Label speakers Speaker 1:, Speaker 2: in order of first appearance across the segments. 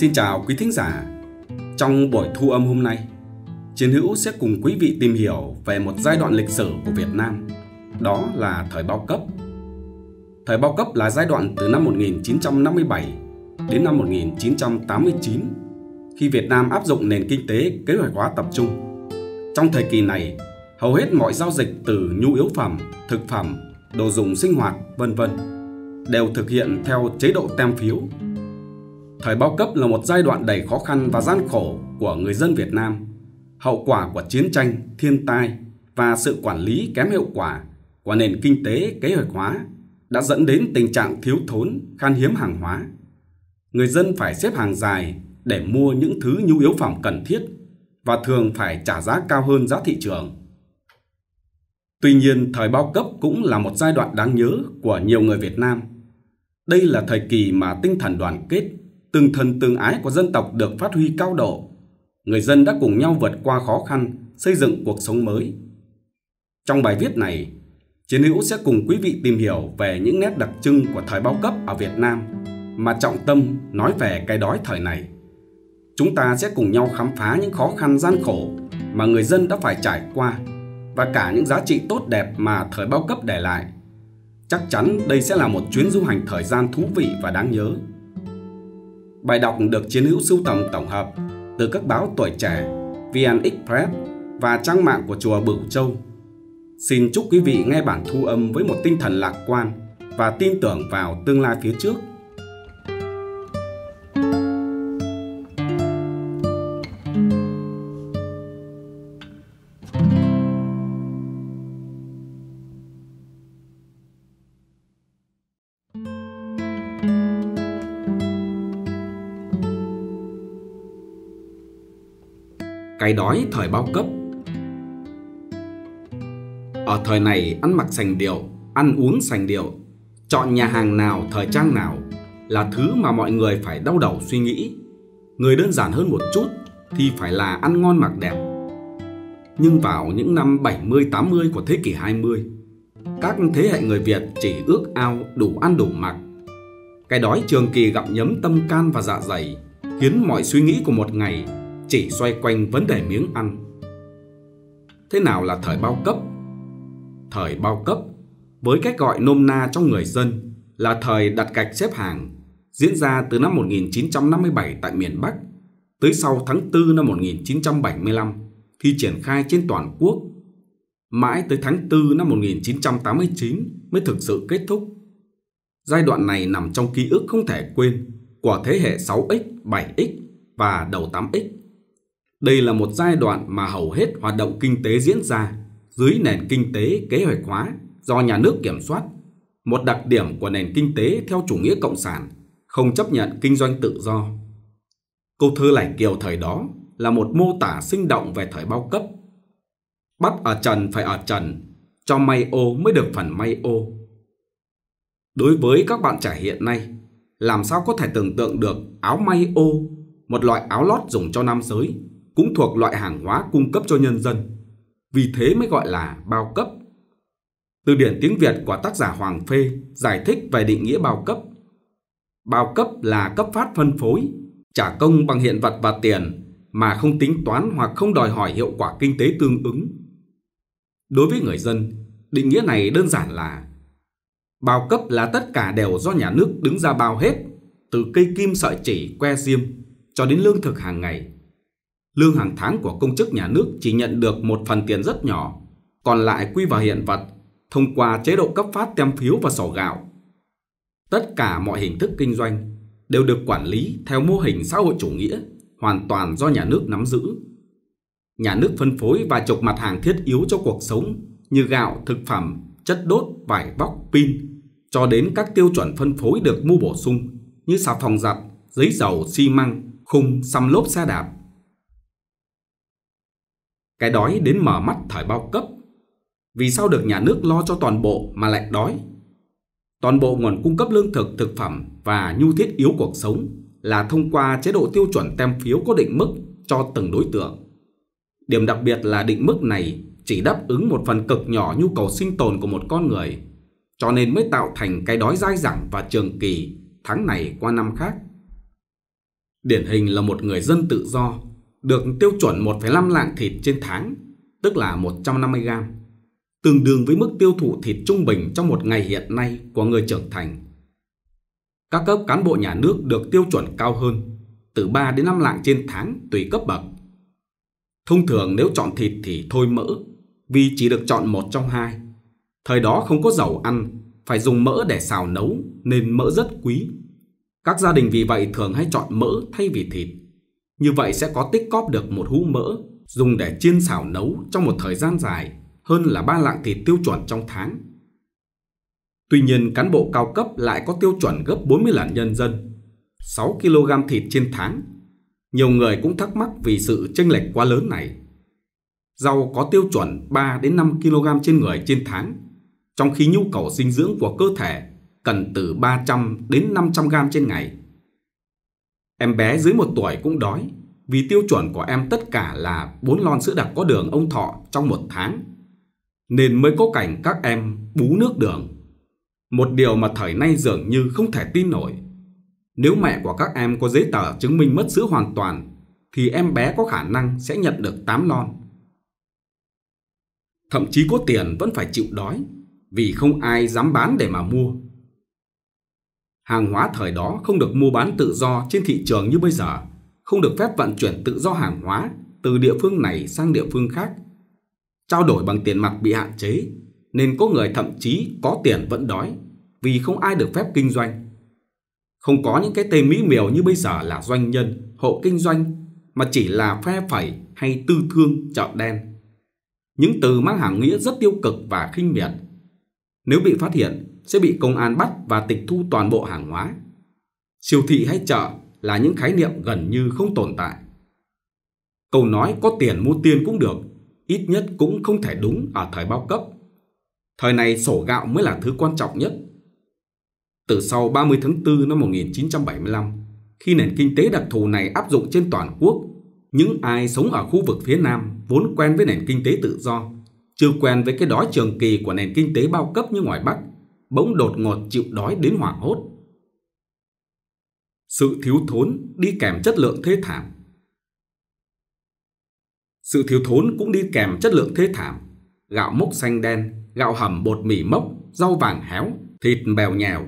Speaker 1: Xin chào quý thính giả. Trong buổi thu âm hôm nay, Chiến hữu sẽ cùng quý vị tìm hiểu về một giai đoạn lịch sử của Việt Nam, đó là thời bao cấp. Thời bao cấp là giai đoạn từ năm 1957 đến năm 1989 khi Việt Nam áp dụng nền kinh tế kế hoạch hóa tập trung. Trong thời kỳ này, hầu hết mọi giao dịch từ nhu yếu phẩm, thực phẩm, đồ dùng sinh hoạt, vân vân đều thực hiện theo chế độ tem phiếu Thời bao cấp là một giai đoạn đầy khó khăn và gian khổ của người dân Việt Nam. Hậu quả của chiến tranh, thiên tai và sự quản lý kém hiệu quả của nền kinh tế kế hoạch hóa đã dẫn đến tình trạng thiếu thốn, khan hiếm hàng hóa. Người dân phải xếp hàng dài để mua những thứ nhu yếu phẩm cần thiết và thường phải trả giá cao hơn giá thị trường. Tuy nhiên, thời bao cấp cũng là một giai đoạn đáng nhớ của nhiều người Việt Nam. Đây là thời kỳ mà tinh thần đoàn kết, tương thân tương ái của dân tộc được phát huy cao độ. Người dân đã cùng nhau vượt qua khó khăn, xây dựng cuộc sống mới. Trong bài viết này, Chiến hữu sẽ cùng quý vị tìm hiểu về những nét đặc trưng của thời bao cấp ở Việt Nam mà trọng tâm nói về cái đói thời này. Chúng ta sẽ cùng nhau khám phá những khó khăn gian khổ mà người dân đã phải trải qua và cả những giá trị tốt đẹp mà thời bao cấp để lại. Chắc chắn đây sẽ là một chuyến du hành thời gian thú vị và đáng nhớ. Bài đọc được Chiến hữu sưu tầm tổng hợp từ các báo Tuổi Trẻ, VN Express và trang mạng của Chùa Bửu Châu. Xin chúc quý vị nghe bản thu âm với một tinh thần lạc quan và tin tưởng vào tương lai phía trước cái đói thời bao cấp ở thời này ăn mặc sành điệu ăn uống sành điệu chọn nhà hàng nào thời trang nào là thứ mà mọi người phải đau đầu suy nghĩ người đơn giản hơn một chút thì phải là ăn ngon mặc đẹp nhưng vào những năm 70-80 của thế kỷ 20, các thế hệ người Việt chỉ ước ao đủ ăn đủ mặc. Cái đói trường kỳ gặm nhấm tâm can và dạ dày khiến mọi suy nghĩ của một ngày chỉ xoay quanh vấn đề miếng ăn. Thế nào là thời bao cấp? Thời bao cấp với cách gọi nôm na trong người dân là thời đặt gạch xếp hàng diễn ra từ năm 1957 tại miền Bắc tới sau tháng 4 năm 1975 khi triển khai trên toàn quốc. Mãi tới tháng 4 năm 1989 mới thực sự kết thúc. Giai đoạn này nằm trong ký ức không thể quên của thế hệ 6X, 7X và đầu 8X đây là một giai đoạn mà hầu hết hoạt động kinh tế diễn ra dưới nền kinh tế kế hoạch hóa do nhà nước kiểm soát. Một đặc điểm của nền kinh tế theo chủ nghĩa cộng sản, không chấp nhận kinh doanh tự do. Câu thơ Lải Kiều thời đó là một mô tả sinh động về thời bao cấp. Bắt ở trần phải ở trần, cho may ô mới được phần may ô. Đối với các bạn trẻ hiện nay, làm sao có thể tưởng tượng được áo may ô, một loại áo lót dùng cho nam giới cũng thuộc loại hàng hóa cung cấp cho nhân dân, vì thế mới gọi là bao cấp. Từ điển tiếng Việt của tác giả Hoàng Phê giải thích về định nghĩa bao cấp. Bao cấp là cấp phát phân phối, trả công bằng hiện vật và tiền mà không tính toán hoặc không đòi hỏi hiệu quả kinh tế tương ứng. Đối với người dân, định nghĩa này đơn giản là bao cấp là tất cả đều do nhà nước đứng ra bao hết, từ cây kim sợi chỉ que diêm cho đến lương thực hàng ngày lương hàng tháng của công chức nhà nước chỉ nhận được một phần tiền rất nhỏ, còn lại quy vào hiện vật thông qua chế độ cấp phát tem phiếu và sổ gạo. Tất cả mọi hình thức kinh doanh đều được quản lý theo mô hình xã hội chủ nghĩa, hoàn toàn do nhà nước nắm giữ. Nhà nước phân phối và chục mặt hàng thiết yếu cho cuộc sống như gạo, thực phẩm, chất đốt, vải vóc, pin, cho đến các tiêu chuẩn phân phối được mua bổ sung như xà phòng giặt, giấy dầu, xi măng, khung, xăm lốp xe đạp. Cái đói đến mở mắt thời bao cấp. Vì sao được nhà nước lo cho toàn bộ mà lại đói? Toàn bộ nguồn cung cấp lương thực, thực phẩm và nhu thiết yếu cuộc sống là thông qua chế độ tiêu chuẩn tem phiếu có định mức cho từng đối tượng. Điểm đặc biệt là định mức này chỉ đáp ứng một phần cực nhỏ nhu cầu sinh tồn của một con người, cho nên mới tạo thành cái đói dai dẳng và trường kỳ tháng này qua năm khác. Điển hình là một người dân tự do được tiêu chuẩn 1,5 lạng thịt trên tháng, tức là 150 gram, tương đương với mức tiêu thụ thịt trung bình trong một ngày hiện nay của người trưởng thành. Các cấp cán bộ nhà nước được tiêu chuẩn cao hơn, từ 3 đến 5 lạng trên tháng tùy cấp bậc. Thông thường nếu chọn thịt thì thôi mỡ, vì chỉ được chọn một trong hai. Thời đó không có dầu ăn, phải dùng mỡ để xào nấu nên mỡ rất quý. Các gia đình vì vậy thường hay chọn mỡ thay vì thịt. Như vậy sẽ có tích cóp được một hũ mỡ dùng để chiên xào nấu trong một thời gian dài hơn là ba lạng thịt tiêu chuẩn trong tháng. Tuy nhiên, cán bộ cao cấp lại có tiêu chuẩn gấp 40 lần nhân dân, 6 kg thịt trên tháng. Nhiều người cũng thắc mắc vì sự chênh lệch quá lớn này. Rau có tiêu chuẩn 3 đến 5 kg trên người trên tháng, trong khi nhu cầu dinh dưỡng của cơ thể cần từ 300 đến 500 g trên ngày. Em bé dưới một tuổi cũng đói, vì tiêu chuẩn của em tất cả là bốn lon sữa đặc có đường ông Thọ trong một tháng. Nên mới có cảnh các em bú nước đường. Một điều mà thời nay dường như không thể tin nổi. Nếu mẹ của các em có giấy tờ chứng minh mất sữa hoàn toàn, thì em bé có khả năng sẽ nhận được 8 lon. Thậm chí có tiền vẫn phải chịu đói, vì không ai dám bán để mà mua. Hàng hóa thời đó không được mua bán tự do trên thị trường như bây giờ, không được phép vận chuyển tự do hàng hóa từ địa phương này sang địa phương khác. Trao đổi bằng tiền mặt bị hạn chế, nên có người thậm chí có tiền vẫn đói, vì không ai được phép kinh doanh. Không có những cái tên mỹ miều như bây giờ là doanh nhân, hộ kinh doanh, mà chỉ là phe phẩy hay tư thương chợ đen. Những từ mang hàng nghĩa rất tiêu cực và khinh miệt. Nếu bị phát hiện, sẽ bị công an bắt và tịch thu toàn bộ hàng hóa. Siêu thị hay chợ là những khái niệm gần như không tồn tại. Câu nói có tiền mua tiền cũng được, ít nhất cũng không thể đúng ở thời bao cấp. Thời này sổ gạo mới là thứ quan trọng nhất. Từ sau 30 tháng 4 năm 1975, khi nền kinh tế đặc thù này áp dụng trên toàn quốc, những ai sống ở khu vực phía Nam vốn quen với nền kinh tế tự do, chưa quen với cái đói trường kỳ của nền kinh tế bao cấp như ngoài Bắc, bỗng đột ngột chịu đói đến hoảng hốt. Sự thiếu thốn đi kèm chất lượng thế thảm. Sự thiếu thốn cũng đi kèm chất lượng thế thảm. Gạo mốc xanh đen, gạo hầm bột mì mốc, rau vàng héo, thịt bèo nhèo.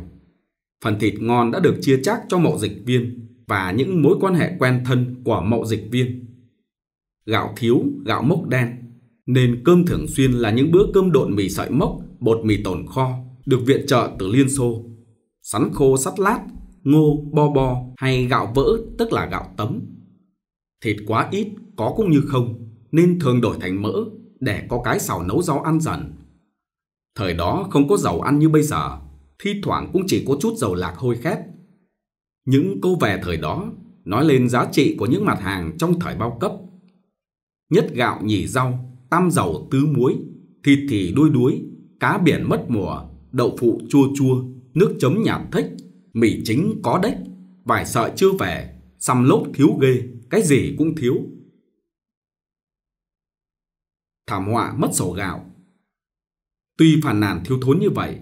Speaker 1: Phần thịt ngon đã được chia chác cho mộ dịch viên và những mối quan hệ quen thân của mộ dịch viên. Gạo thiếu, gạo mốc đen, nên cơm thường xuyên là những bữa cơm độn mì sợi mốc, bột mì tồn kho, được viện trợ từ Liên Xô. Sắn khô sắt lát, ngô, bo bo hay gạo vỡ tức là gạo tấm. Thịt quá ít, có cũng như không, nên thường đổi thành mỡ để có cái xào nấu rau ăn dần. Thời đó không có dầu ăn như bây giờ, thi thoảng cũng chỉ có chút dầu lạc hôi khét. Những câu về thời đó nói lên giá trị của những mặt hàng trong thời bao cấp. Nhất gạo nhì rau, tam dầu tứ muối, thịt thì đuôi đuối, cá biển mất mùa, đậu phụ chua chua, nước chấm nhảm thích, mì chính có đếch, vải sợi chưa về, xăm lốp thiếu ghê, cái gì cũng thiếu. Thảm họa mất sổ gạo Tuy phàn nàn thiếu thốn như vậy,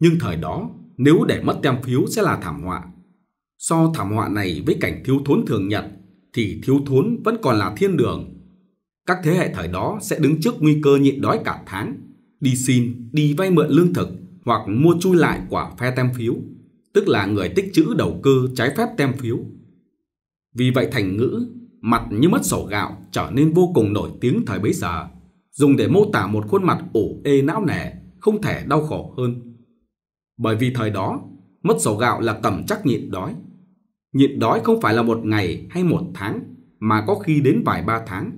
Speaker 1: nhưng thời đó nếu để mất tem phiếu sẽ là thảm họa. So thảm họa này với cảnh thiếu thốn thường nhật thì thiếu thốn vẫn còn là thiên đường. Các thế hệ thời đó sẽ đứng trước nguy cơ nhịn đói cả tháng, đi xin, đi vay mượn lương thực hoặc mua chui lại quả phe tem phiếu, tức là người tích trữ đầu cơ trái phép tem phiếu. Vì vậy thành ngữ mặt như mất sổ gạo trở nên vô cùng nổi tiếng thời bấy giờ, dùng để mô tả một khuôn mặt ủ ê não nề, không thể đau khổ hơn. Bởi vì thời đó, mất sổ gạo là cầm chắc nhịn đói. Nhịn đói không phải là một ngày hay một tháng, mà có khi đến vài ba tháng.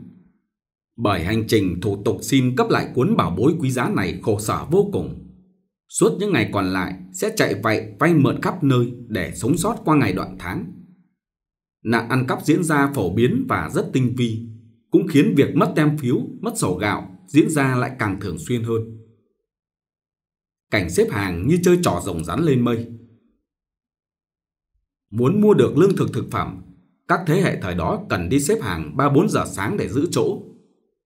Speaker 1: Bởi hành trình thủ tục xin cấp lại cuốn bảo bối quý giá này khổ sở vô cùng. Suốt những ngày còn lại sẽ chạy vậy vay mượn khắp nơi để sống sót qua ngày đoạn tháng. Nạn ăn cắp diễn ra phổ biến và rất tinh vi, cũng khiến việc mất tem phiếu, mất sổ gạo diễn ra lại càng thường xuyên hơn. Cảnh xếp hàng như chơi trò rồng rắn lên mây. Muốn mua được lương thực thực phẩm, các thế hệ thời đó cần đi xếp hàng 3-4 giờ sáng để giữ chỗ.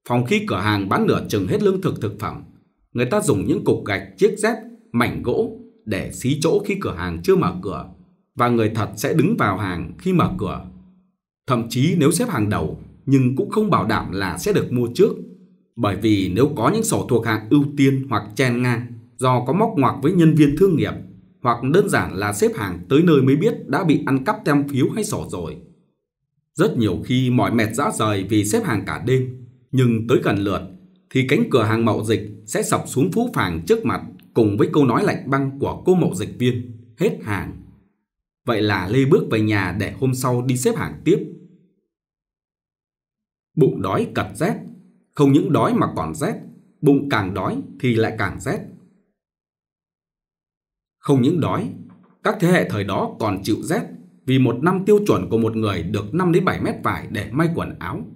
Speaker 1: Phòng khi cửa hàng bán nửa chừng hết lương thực thực phẩm, người ta dùng những cục gạch, chiếc dép mảnh gỗ để xí chỗ khi cửa hàng chưa mở cửa và người thật sẽ đứng vào hàng khi mở cửa. Thậm chí nếu xếp hàng đầu nhưng cũng không bảo đảm là sẽ được mua trước bởi vì nếu có những sổ thuộc hàng ưu tiên hoặc chen ngang do có móc ngoặc với nhân viên thương nghiệp hoặc đơn giản là xếp hàng tới nơi mới biết đã bị ăn cắp tem phiếu hay sổ rồi. Rất nhiều khi mỏi mệt dã rời vì xếp hàng cả đêm, nhưng tới gần lượt thì cánh cửa hàng mậu dịch sẽ sập xuống phú phàng trước mặt cùng với câu nói lạnh băng của cô mậu dịch viên, hết hàng. Vậy là Lê bước về nhà để hôm sau đi xếp hàng tiếp. Bụng đói cật rét, không những đói mà còn rét, bụng càng đói thì lại càng rét. Không những đói, các thế hệ thời đó còn chịu rét vì một năm tiêu chuẩn của một người được 5 đến 7 mét vải để may quần áo,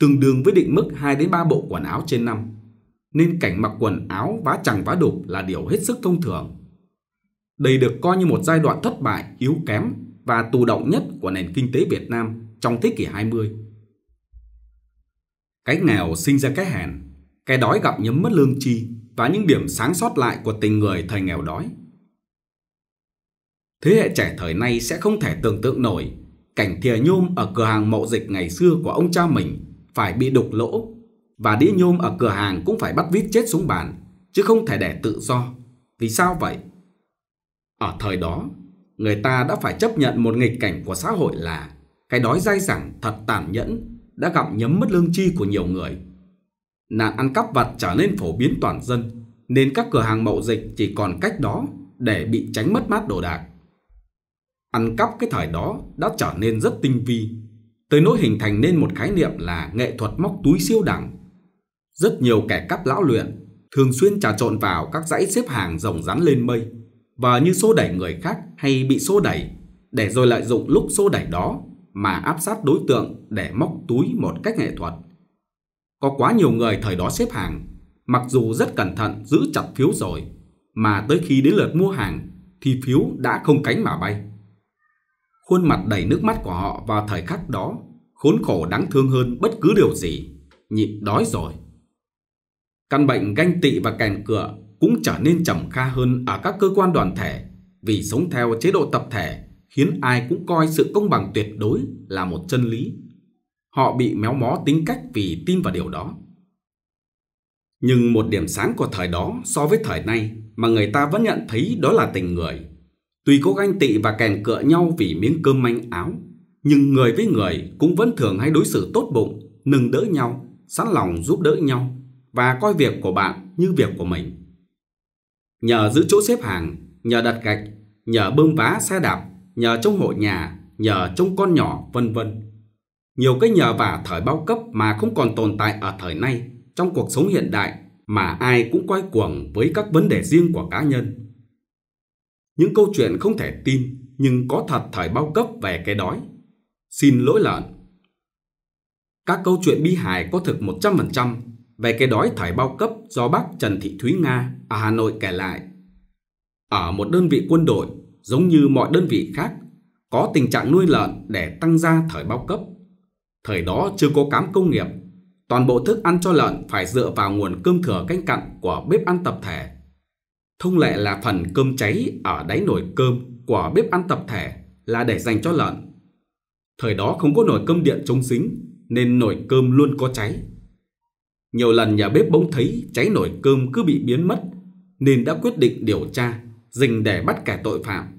Speaker 1: tương đương với định mức 2 đến 3 bộ quần áo trên năm nên cảnh mặc quần áo vá chẳng vá đục là điều hết sức thông thường. Đây được coi như một giai đoạn thất bại, yếu kém và tù động nhất của nền kinh tế Việt Nam trong thế kỷ 20. Cái nghèo sinh ra cái hèn, cái đói gặp nhấm mất lương chi và những điểm sáng sót lại của tình người thời nghèo đói. Thế hệ trẻ thời nay sẽ không thể tưởng tượng nổi cảnh thìa nhôm ở cửa hàng mậu dịch ngày xưa của ông cha mình phải bị đục lỗ và đĩa nhôm ở cửa hàng cũng phải bắt vít chết xuống bàn, chứ không thể để tự do. Vì sao vậy? Ở thời đó, người ta đã phải chấp nhận một nghịch cảnh của xã hội là cái đói dai dẳng thật tàn nhẫn đã gặm nhấm mất lương chi của nhiều người. Nạn ăn cắp vặt trở nên phổ biến toàn dân, nên các cửa hàng mậu dịch chỉ còn cách đó để bị tránh mất mát đồ đạc. Ăn cắp cái thời đó đã trở nên rất tinh vi, tới nỗi hình thành nên một khái niệm là nghệ thuật móc túi siêu đẳng rất nhiều kẻ cắp lão luyện thường xuyên trà trộn vào các dãy xếp hàng rồng rắn lên mây và như xô đẩy người khác hay bị xô đẩy để rồi lợi dụng lúc xô đẩy đó mà áp sát đối tượng để móc túi một cách nghệ thuật. Có quá nhiều người thời đó xếp hàng, mặc dù rất cẩn thận giữ chặt phiếu rồi, mà tới khi đến lượt mua hàng thì phiếu đã không cánh mà bay. Khuôn mặt đầy nước mắt của họ vào thời khắc đó khốn khổ đáng thương hơn bất cứ điều gì. Nhịn đói rồi, Căn bệnh ganh tị và kèn cửa cũng trở nên trầm kha hơn ở các cơ quan đoàn thể vì sống theo chế độ tập thể khiến ai cũng coi sự công bằng tuyệt đối là một chân lý. Họ bị méo mó tính cách vì tin vào điều đó. Nhưng một điểm sáng của thời đó so với thời nay mà người ta vẫn nhận thấy đó là tình người. Tuy có ganh tị và kèn cựa nhau vì miếng cơm manh áo, nhưng người với người cũng vẫn thường hay đối xử tốt bụng, nâng đỡ nhau, sẵn lòng giúp đỡ nhau và coi việc của bạn như việc của mình. Nhờ giữ chỗ xếp hàng, nhờ đặt gạch, nhờ bơm vá xe đạp, nhờ trông hộ nhà, nhờ trông con nhỏ, vân vân. Nhiều cái nhờ vả thời bao cấp mà không còn tồn tại ở thời nay trong cuộc sống hiện đại mà ai cũng quay cuồng với các vấn đề riêng của cá nhân. Những câu chuyện không thể tin nhưng có thật thời bao cấp về cái đói. Xin lỗi lợn. Các câu chuyện bi hài có thực 100% về cái đói thời bao cấp do bác Trần Thị Thúy Nga ở Hà Nội kể lại. Ở một đơn vị quân đội, giống như mọi đơn vị khác, có tình trạng nuôi lợn để tăng gia thời bao cấp. Thời đó chưa có cám công nghiệp, toàn bộ thức ăn cho lợn phải dựa vào nguồn cơm thừa canh cặn của bếp ăn tập thể. Thông lệ là phần cơm cháy ở đáy nồi cơm của bếp ăn tập thể là để dành cho lợn. Thời đó không có nồi cơm điện chống dính nên nồi cơm luôn có cháy. Nhiều lần nhà bếp bỗng thấy cháy nổi cơm cứ bị biến mất, nên đã quyết định điều tra, dình để bắt kẻ tội phạm.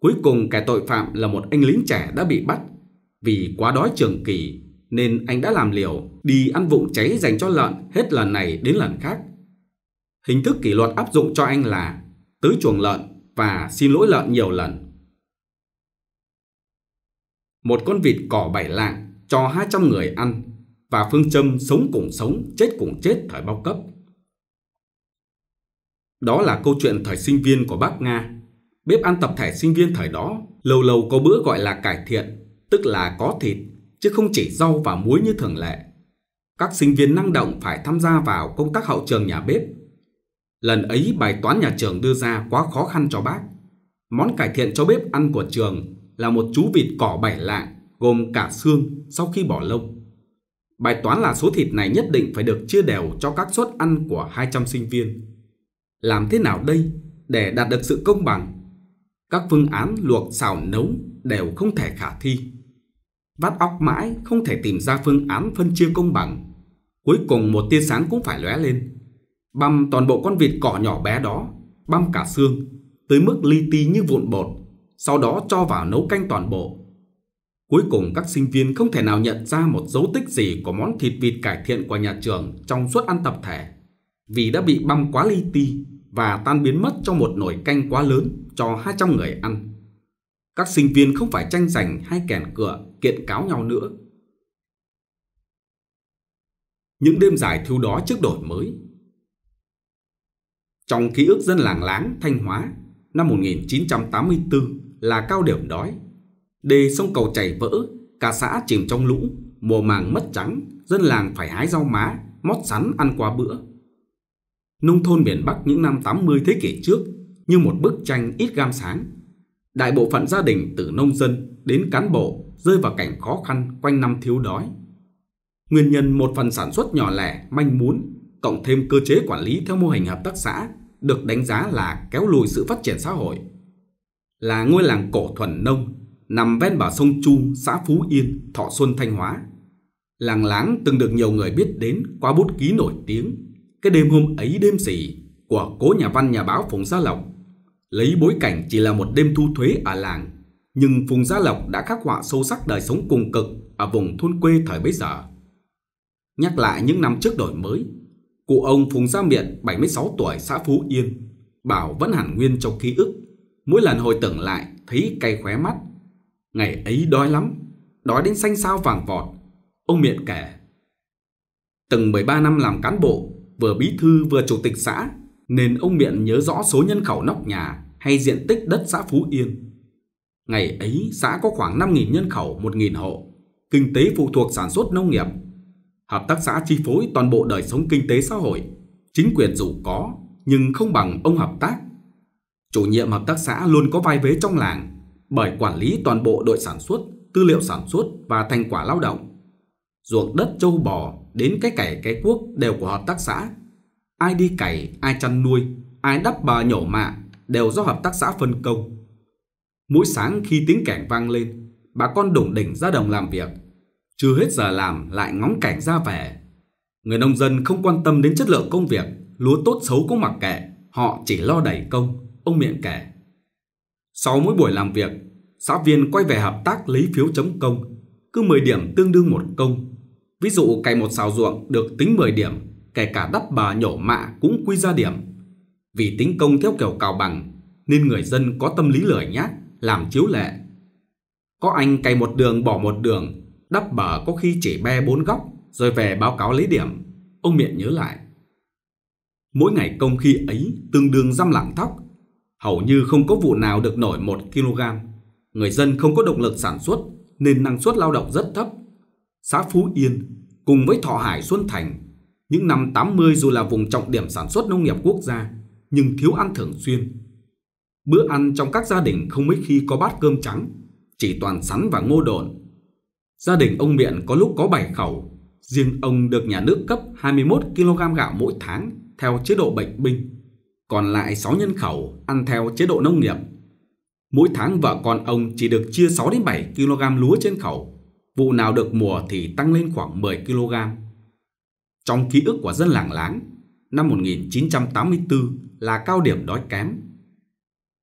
Speaker 1: Cuối cùng kẻ tội phạm là một anh lính trẻ đã bị bắt. Vì quá đói trường kỳ, nên anh đã làm liều đi ăn vụng cháy dành cho lợn hết lần này đến lần khác. Hình thức kỷ luật áp dụng cho anh là tới chuồng lợn và xin lỗi lợn nhiều lần. Một con vịt cỏ bảy lạng cho 200 người ăn và phương châm sống cùng sống, chết cùng chết thời bao cấp. Đó là câu chuyện thời sinh viên của bác Nga. Bếp ăn tập thể sinh viên thời đó, lâu lâu có bữa gọi là cải thiện, tức là có thịt, chứ không chỉ rau và muối như thường lệ. Các sinh viên năng động phải tham gia vào công tác hậu trường nhà bếp. Lần ấy bài toán nhà trường đưa ra quá khó khăn cho bác. Món cải thiện cho bếp ăn của trường là một chú vịt cỏ bảy lạng gồm cả xương sau khi bỏ lông. Bài toán là số thịt này nhất định phải được chia đều cho các suất ăn của 200 sinh viên. Làm thế nào đây để đạt được sự công bằng? Các phương án luộc xào nấu đều không thể khả thi. Vắt óc mãi không thể tìm ra phương án phân chia công bằng. Cuối cùng một tia sáng cũng phải lóe lên. Băm toàn bộ con vịt cỏ nhỏ bé đó, băm cả xương, tới mức li ti như vụn bột, sau đó cho vào nấu canh toàn bộ Cuối cùng các sinh viên không thể nào nhận ra một dấu tích gì của món thịt vịt cải thiện của nhà trường trong suốt ăn tập thể, vì đã bị băm quá li ti và tan biến mất trong một nồi canh quá lớn cho 200 người ăn. Các sinh viên không phải tranh giành hay kèn cửa kiện cáo nhau nữa. Những đêm dài thiêu đó trước đổi mới Trong ký ức dân làng láng Thanh Hóa năm 1984 là cao điểm đói Đề sông cầu chảy vỡ, cả xã chìm trong lũ, mùa màng mất trắng, dân làng phải hái rau má, mót sắn ăn qua bữa. Nông thôn miền Bắc những năm 80 thế kỷ trước như một bức tranh ít gam sáng. Đại bộ phận gia đình từ nông dân đến cán bộ rơi vào cảnh khó khăn quanh năm thiếu đói. Nguyên nhân một phần sản xuất nhỏ lẻ, manh mún, cộng thêm cơ chế quản lý theo mô hình hợp tác xã được đánh giá là kéo lùi sự phát triển xã hội. Là ngôi làng cổ thuần nông, nằm ven bờ sông Chu, xã Phú Yên, Thọ Xuân, Thanh Hóa. Làng láng từng được nhiều người biết đến qua bút ký nổi tiếng Cái đêm hôm ấy đêm gì của cố nhà văn nhà báo Phùng Gia Lộc. Lấy bối cảnh chỉ là một đêm thu thuế ở làng, nhưng Phùng Gia Lộc đã khắc họa sâu sắc đời sống cùng cực ở vùng thôn quê thời bấy giờ. Nhắc lại những năm trước đổi mới, cụ ông Phùng Gia Miện 76 tuổi xã Phú Yên, bảo vẫn hẳn nguyên trong ký ức. Mỗi lần hồi tưởng lại thấy cay khóe mắt Ngày ấy đói lắm, đói đến xanh sao vàng vọt. Ông miệng kể. Từng 13 năm làm cán bộ, vừa bí thư vừa chủ tịch xã, nên ông miệng nhớ rõ số nhân khẩu nóc nhà hay diện tích đất xã Phú Yên. Ngày ấy xã có khoảng 5.000 nhân khẩu 1.000 hộ, kinh tế phụ thuộc sản xuất nông nghiệp. Hợp tác xã chi phối toàn bộ đời sống kinh tế xã hội, chính quyền dù có nhưng không bằng ông hợp tác. Chủ nhiệm hợp tác xã luôn có vai vế trong làng, bởi quản lý toàn bộ đội sản xuất, tư liệu sản xuất và thành quả lao động. Ruộng đất châu bò đến cái cày cái cuốc đều của hợp tác xã. Ai đi cày, ai chăn nuôi, ai đắp bờ nhổ mạ đều do hợp tác xã phân công. Mỗi sáng khi tiếng cảnh vang lên, bà con đủng đỉnh ra đồng làm việc. Chưa hết giờ làm lại ngóng cảnh ra về. Người nông dân không quan tâm đến chất lượng công việc, lúa tốt xấu cũng mặc kệ, họ chỉ lo đẩy công, ông miệng kể. Sau mỗi buổi làm việc, xã viên quay về hợp tác lấy phiếu chấm công, cứ 10 điểm tương đương một công. Ví dụ cày một xào ruộng được tính 10 điểm, kể cả đắp bà nhổ mạ cũng quy ra điểm. Vì tính công theo kiểu cào bằng, nên người dân có tâm lý lười nhát, làm chiếu lệ. Có anh cày một đường bỏ một đường, đắp bờ có khi chỉ be bốn góc, rồi về báo cáo lấy điểm. Ông miệng nhớ lại. Mỗi ngày công khi ấy tương đương răm lạng thóc Hầu như không có vụ nào được nổi 1 kg. Người dân không có động lực sản xuất nên năng suất lao động rất thấp. Xã Phú Yên cùng với Thọ Hải Xuân Thành, những năm 80 dù là vùng trọng điểm sản xuất nông nghiệp quốc gia nhưng thiếu ăn thường xuyên. Bữa ăn trong các gia đình không mấy khi có bát cơm trắng, chỉ toàn sắn và ngô độn. Gia đình ông Miện có lúc có 7 khẩu, riêng ông được nhà nước cấp 21 kg gạo mỗi tháng theo chế độ bệnh binh còn lại 6 nhân khẩu ăn theo chế độ nông nghiệp. Mỗi tháng vợ con ông chỉ được chia 6 đến 7 kg lúa trên khẩu, vụ nào được mùa thì tăng lên khoảng 10 kg. Trong ký ức của dân làng láng, năm 1984 là cao điểm đói kém.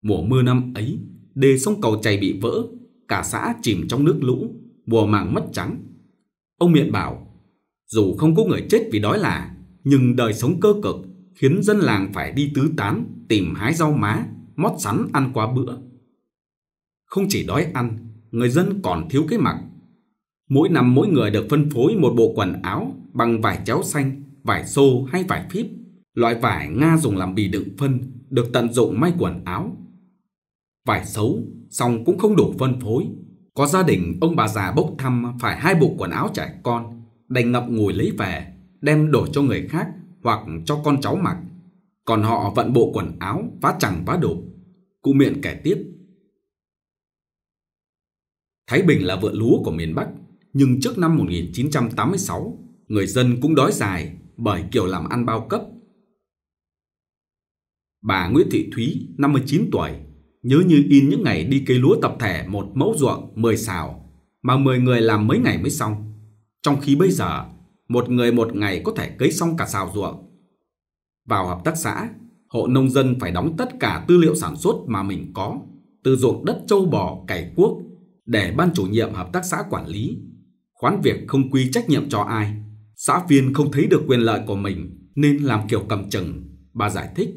Speaker 1: Mùa mưa năm ấy, đê sông cầu chảy bị vỡ, cả xã chìm trong nước lũ, mùa màng mất trắng. Ông miệng bảo, dù không có người chết vì đói là, nhưng đời sống cơ cực khiến dân làng phải đi tứ tán tìm hái rau má, mót sắn ăn qua bữa. Không chỉ đói ăn, người dân còn thiếu cái mặc. Mỗi năm mỗi người được phân phối một bộ quần áo bằng vải chéo xanh, vải xô hay vải phíp, loại vải Nga dùng làm bì đựng phân được tận dụng may quần áo. Vải xấu, xong cũng không đủ phân phối. Có gia đình ông bà già bốc thăm phải hai bộ quần áo trẻ con, đành ngậm ngùi lấy về, đem đổ cho người khác hoặc cho con cháu mặc. Còn họ vận bộ quần áo, vá chẳng vá đồ. Cụ miệng kể tiếp. Thái Bình là vựa lúa của miền Bắc, nhưng trước năm 1986, người dân cũng đói dài bởi kiểu làm ăn bao cấp. Bà Nguyễn Thị Thúy, 59 tuổi, nhớ như in những ngày đi cây lúa tập thể một mẫu ruộng 10 xào mà 10 người làm mấy ngày mới xong. Trong khi bây giờ, một người một ngày có thể cấy xong cả xào ruộng. Vào hợp tác xã, hộ nông dân phải đóng tất cả tư liệu sản xuất mà mình có, từ ruộng đất châu bò, cày cuốc, để ban chủ nhiệm hợp tác xã quản lý. Khoán việc không quy trách nhiệm cho ai. Xã viên không thấy được quyền lợi của mình nên làm kiểu cầm chừng, bà giải thích.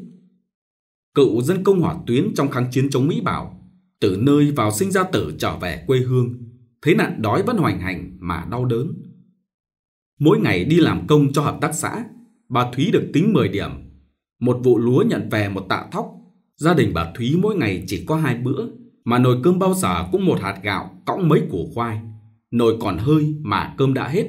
Speaker 1: Cựu dân công hỏa tuyến trong kháng chiến chống Mỹ bảo, từ nơi vào sinh ra tử trở về quê hương, thấy nạn đói vẫn hoành hành mà đau đớn Mỗi ngày đi làm công cho hợp tác xã, bà Thúy được tính 10 điểm. Một vụ lúa nhận về một tạ thóc, gia đình bà Thúy mỗi ngày chỉ có hai bữa, mà nồi cơm bao giờ cũng một hạt gạo cõng mấy củ khoai. Nồi còn hơi mà cơm đã hết.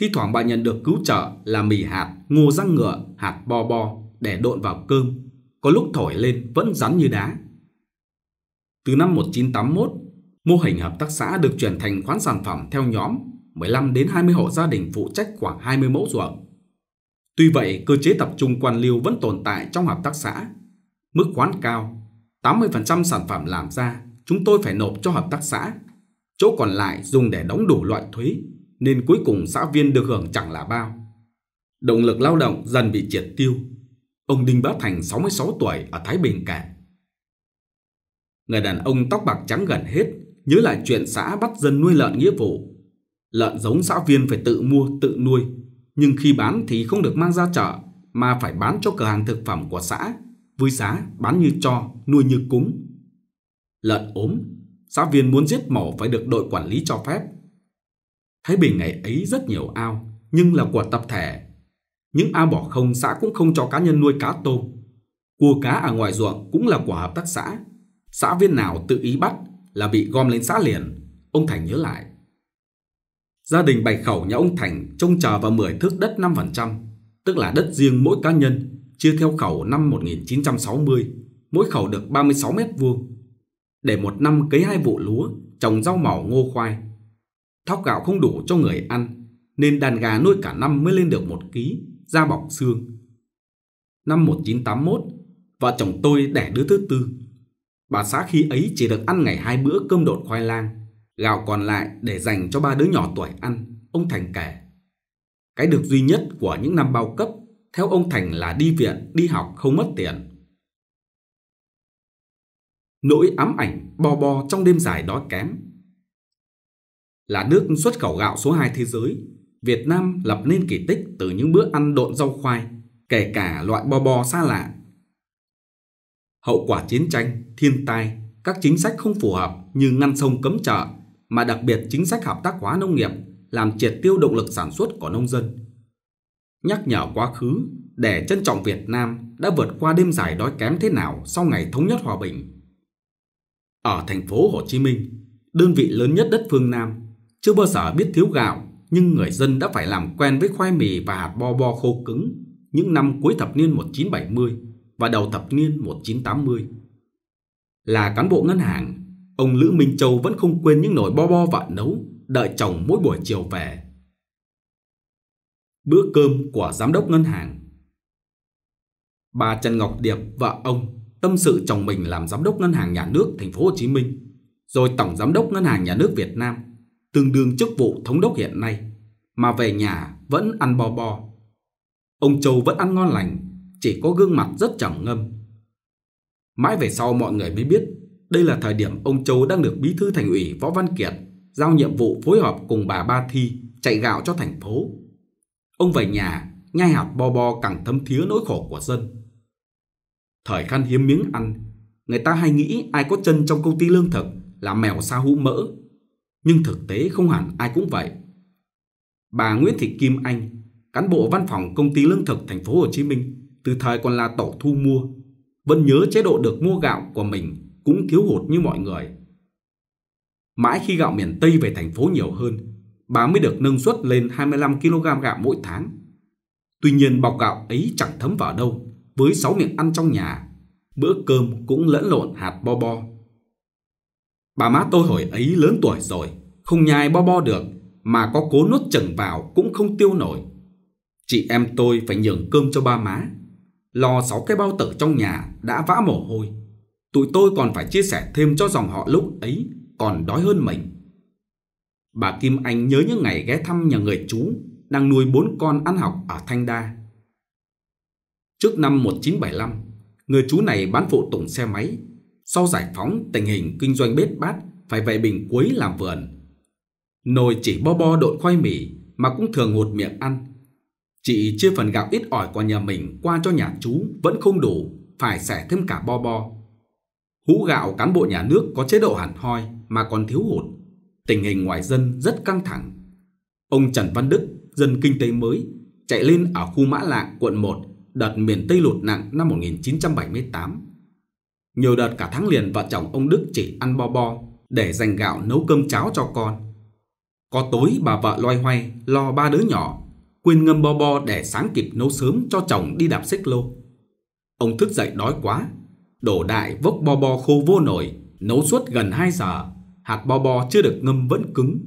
Speaker 1: Thi thoảng bà nhận được cứu trợ là mì hạt, ngô răng ngựa, hạt bo bo để độn vào cơm. Có lúc thổi lên vẫn rắn như đá. Từ năm 1981, mô hình hợp tác xã được chuyển thành khoán sản phẩm theo nhóm 15 đến 20 hộ gia đình phụ trách khoảng 20 mẫu ruộng. Tuy vậy, cơ chế tập trung quan liêu vẫn tồn tại trong hợp tác xã. Mức khoán cao, 80% sản phẩm làm ra chúng tôi phải nộp cho hợp tác xã, chỗ còn lại dùng để đóng đủ loại thuế, nên cuối cùng xã viên được hưởng chẳng là bao. Động lực lao động dần bị triệt tiêu. Ông Đinh Bá Thành 66 tuổi ở Thái Bình kể. Người đàn ông tóc bạc trắng gần hết nhớ lại chuyện xã bắt dân nuôi lợn nghĩa vụ Lợn giống xã viên phải tự mua, tự nuôi, nhưng khi bán thì không được mang ra chợ mà phải bán cho cửa hàng thực phẩm của xã, với giá bán như cho, nuôi như cúng. Lợn ốm, xã viên muốn giết mổ phải được đội quản lý cho phép. Thái Bình ngày ấy rất nhiều ao, nhưng là của tập thể. Những ao bỏ không xã cũng không cho cá nhân nuôi cá tôm. Cua cá ở ngoài ruộng cũng là của hợp tác xã. Xã viên nào tự ý bắt là bị gom lên xã liền, ông Thành nhớ lại. Gia đình Bạch Khẩu nhà ông Thành trông chờ vào 10 thước đất 5%, tức là đất riêng mỗi cá nhân, chia theo khẩu năm 1960, mỗi khẩu được 36 mét vuông. Để một năm cấy hai vụ lúa, trồng rau màu ngô khoai. Thóc gạo không đủ cho người ăn, nên đàn gà nuôi cả năm mới lên được một ký, da bọc xương. Năm 1981, vợ chồng tôi đẻ đứa thứ tư. Bà xã khi ấy chỉ được ăn ngày hai bữa cơm đột khoai lang Gạo còn lại để dành cho ba đứa nhỏ tuổi ăn, ông Thành kể. Cái được duy nhất của những năm bao cấp, theo ông Thành là đi viện, đi học không mất tiền. Nỗi ám ảnh bo bo trong đêm dài đói kém. Là nước xuất khẩu gạo số 2 thế giới, Việt Nam lập nên kỳ tích từ những bữa ăn độn rau khoai, kể cả loại bo bo xa lạ. Hậu quả chiến tranh, thiên tai, các chính sách không phù hợp như ngăn sông cấm chợ mà đặc biệt chính sách hợp tác hóa nông nghiệp làm triệt tiêu động lực sản xuất của nông dân. Nhắc nhở quá khứ để trân trọng Việt Nam đã vượt qua đêm dài đói kém thế nào sau ngày thống nhất hòa bình. Ở thành phố Hồ Chí Minh, đơn vị lớn nhất đất phương Nam, chưa bao giờ biết thiếu gạo nhưng người dân đã phải làm quen với khoai mì và hạt bo bo khô cứng những năm cuối thập niên 1970 và đầu thập niên 1980. Là cán bộ ngân hàng, Ông Lữ Minh Châu vẫn không quên những nồi bo bo vạn nấu, đợi chồng mỗi buổi chiều về. Bữa cơm của giám đốc ngân hàng Bà Trần Ngọc Điệp, vợ ông, tâm sự chồng mình làm giám đốc ngân hàng nhà nước thành phố Hồ Chí Minh, rồi tổng giám đốc ngân hàng nhà nước Việt Nam, tương đương chức vụ thống đốc hiện nay, mà về nhà vẫn ăn bo bo. Ông Châu vẫn ăn ngon lành, chỉ có gương mặt rất trầm ngâm. Mãi về sau mọi người mới biết đây là thời điểm ông Châu đang được bí thư thành ủy Võ Văn Kiệt giao nhiệm vụ phối hợp cùng bà Ba Thi chạy gạo cho thành phố. Ông về nhà, nhai hạt bo bo càng thấm thía nỗi khổ của dân. Thời khăn hiếm miếng ăn, người ta hay nghĩ ai có chân trong công ty lương thực là mèo sa hũ mỡ. Nhưng thực tế không hẳn ai cũng vậy. Bà Nguyễn Thị Kim Anh, cán bộ văn phòng công ty lương thực thành phố Hồ Chí Minh, từ thời còn là tổ thu mua, vẫn nhớ chế độ được mua gạo của mình cũng thiếu hụt như mọi người. Mãi khi gạo miền Tây về thành phố nhiều hơn, bà mới được nâng suất lên 25 kg gạo mỗi tháng. Tuy nhiên bọc gạo ấy chẳng thấm vào đâu, với 6 miệng ăn trong nhà, bữa cơm cũng lẫn lộn hạt bo bo. Bà má tôi hồi ấy lớn tuổi rồi, không nhai bo bo được, mà có cố nuốt chừng vào cũng không tiêu nổi. Chị em tôi phải nhường cơm cho ba má, lo sáu cái bao tử trong nhà đã vã mồ hôi tụi tôi còn phải chia sẻ thêm cho dòng họ lúc ấy còn đói hơn mình. Bà Kim Anh nhớ những ngày ghé thăm nhà người chú đang nuôi bốn con ăn học ở Thanh Đa. Trước năm 1975, người chú này bán phụ tùng xe máy. Sau giải phóng, tình hình kinh doanh bết bát phải về bình quấy làm vườn. Nồi chỉ bo bo độn khoai mì mà cũng thường hột miệng ăn. Chị chia phần gạo ít ỏi của nhà mình qua cho nhà chú vẫn không đủ, phải xẻ thêm cả bo bo. Hũ gạo cán bộ nhà nước có chế độ hẳn hoi mà còn thiếu hụt. Tình hình ngoại dân rất căng thẳng. Ông Trần Văn Đức, dân kinh tế mới, chạy lên ở khu Mã Lạng, quận 1, đợt miền Tây lụt nặng năm 1978. Nhiều đợt cả tháng liền vợ chồng ông Đức chỉ ăn bo bo để dành gạo nấu cơm cháo cho con. Có tối bà vợ loay hoay lo ba đứa nhỏ, quên ngâm bo bo để sáng kịp nấu sớm cho chồng đi đạp xích lô. Ông thức dậy đói quá đổ đại vốc bo bo khô vô nổi, nấu suốt gần 2 giờ, hạt bo bo chưa được ngâm vẫn cứng.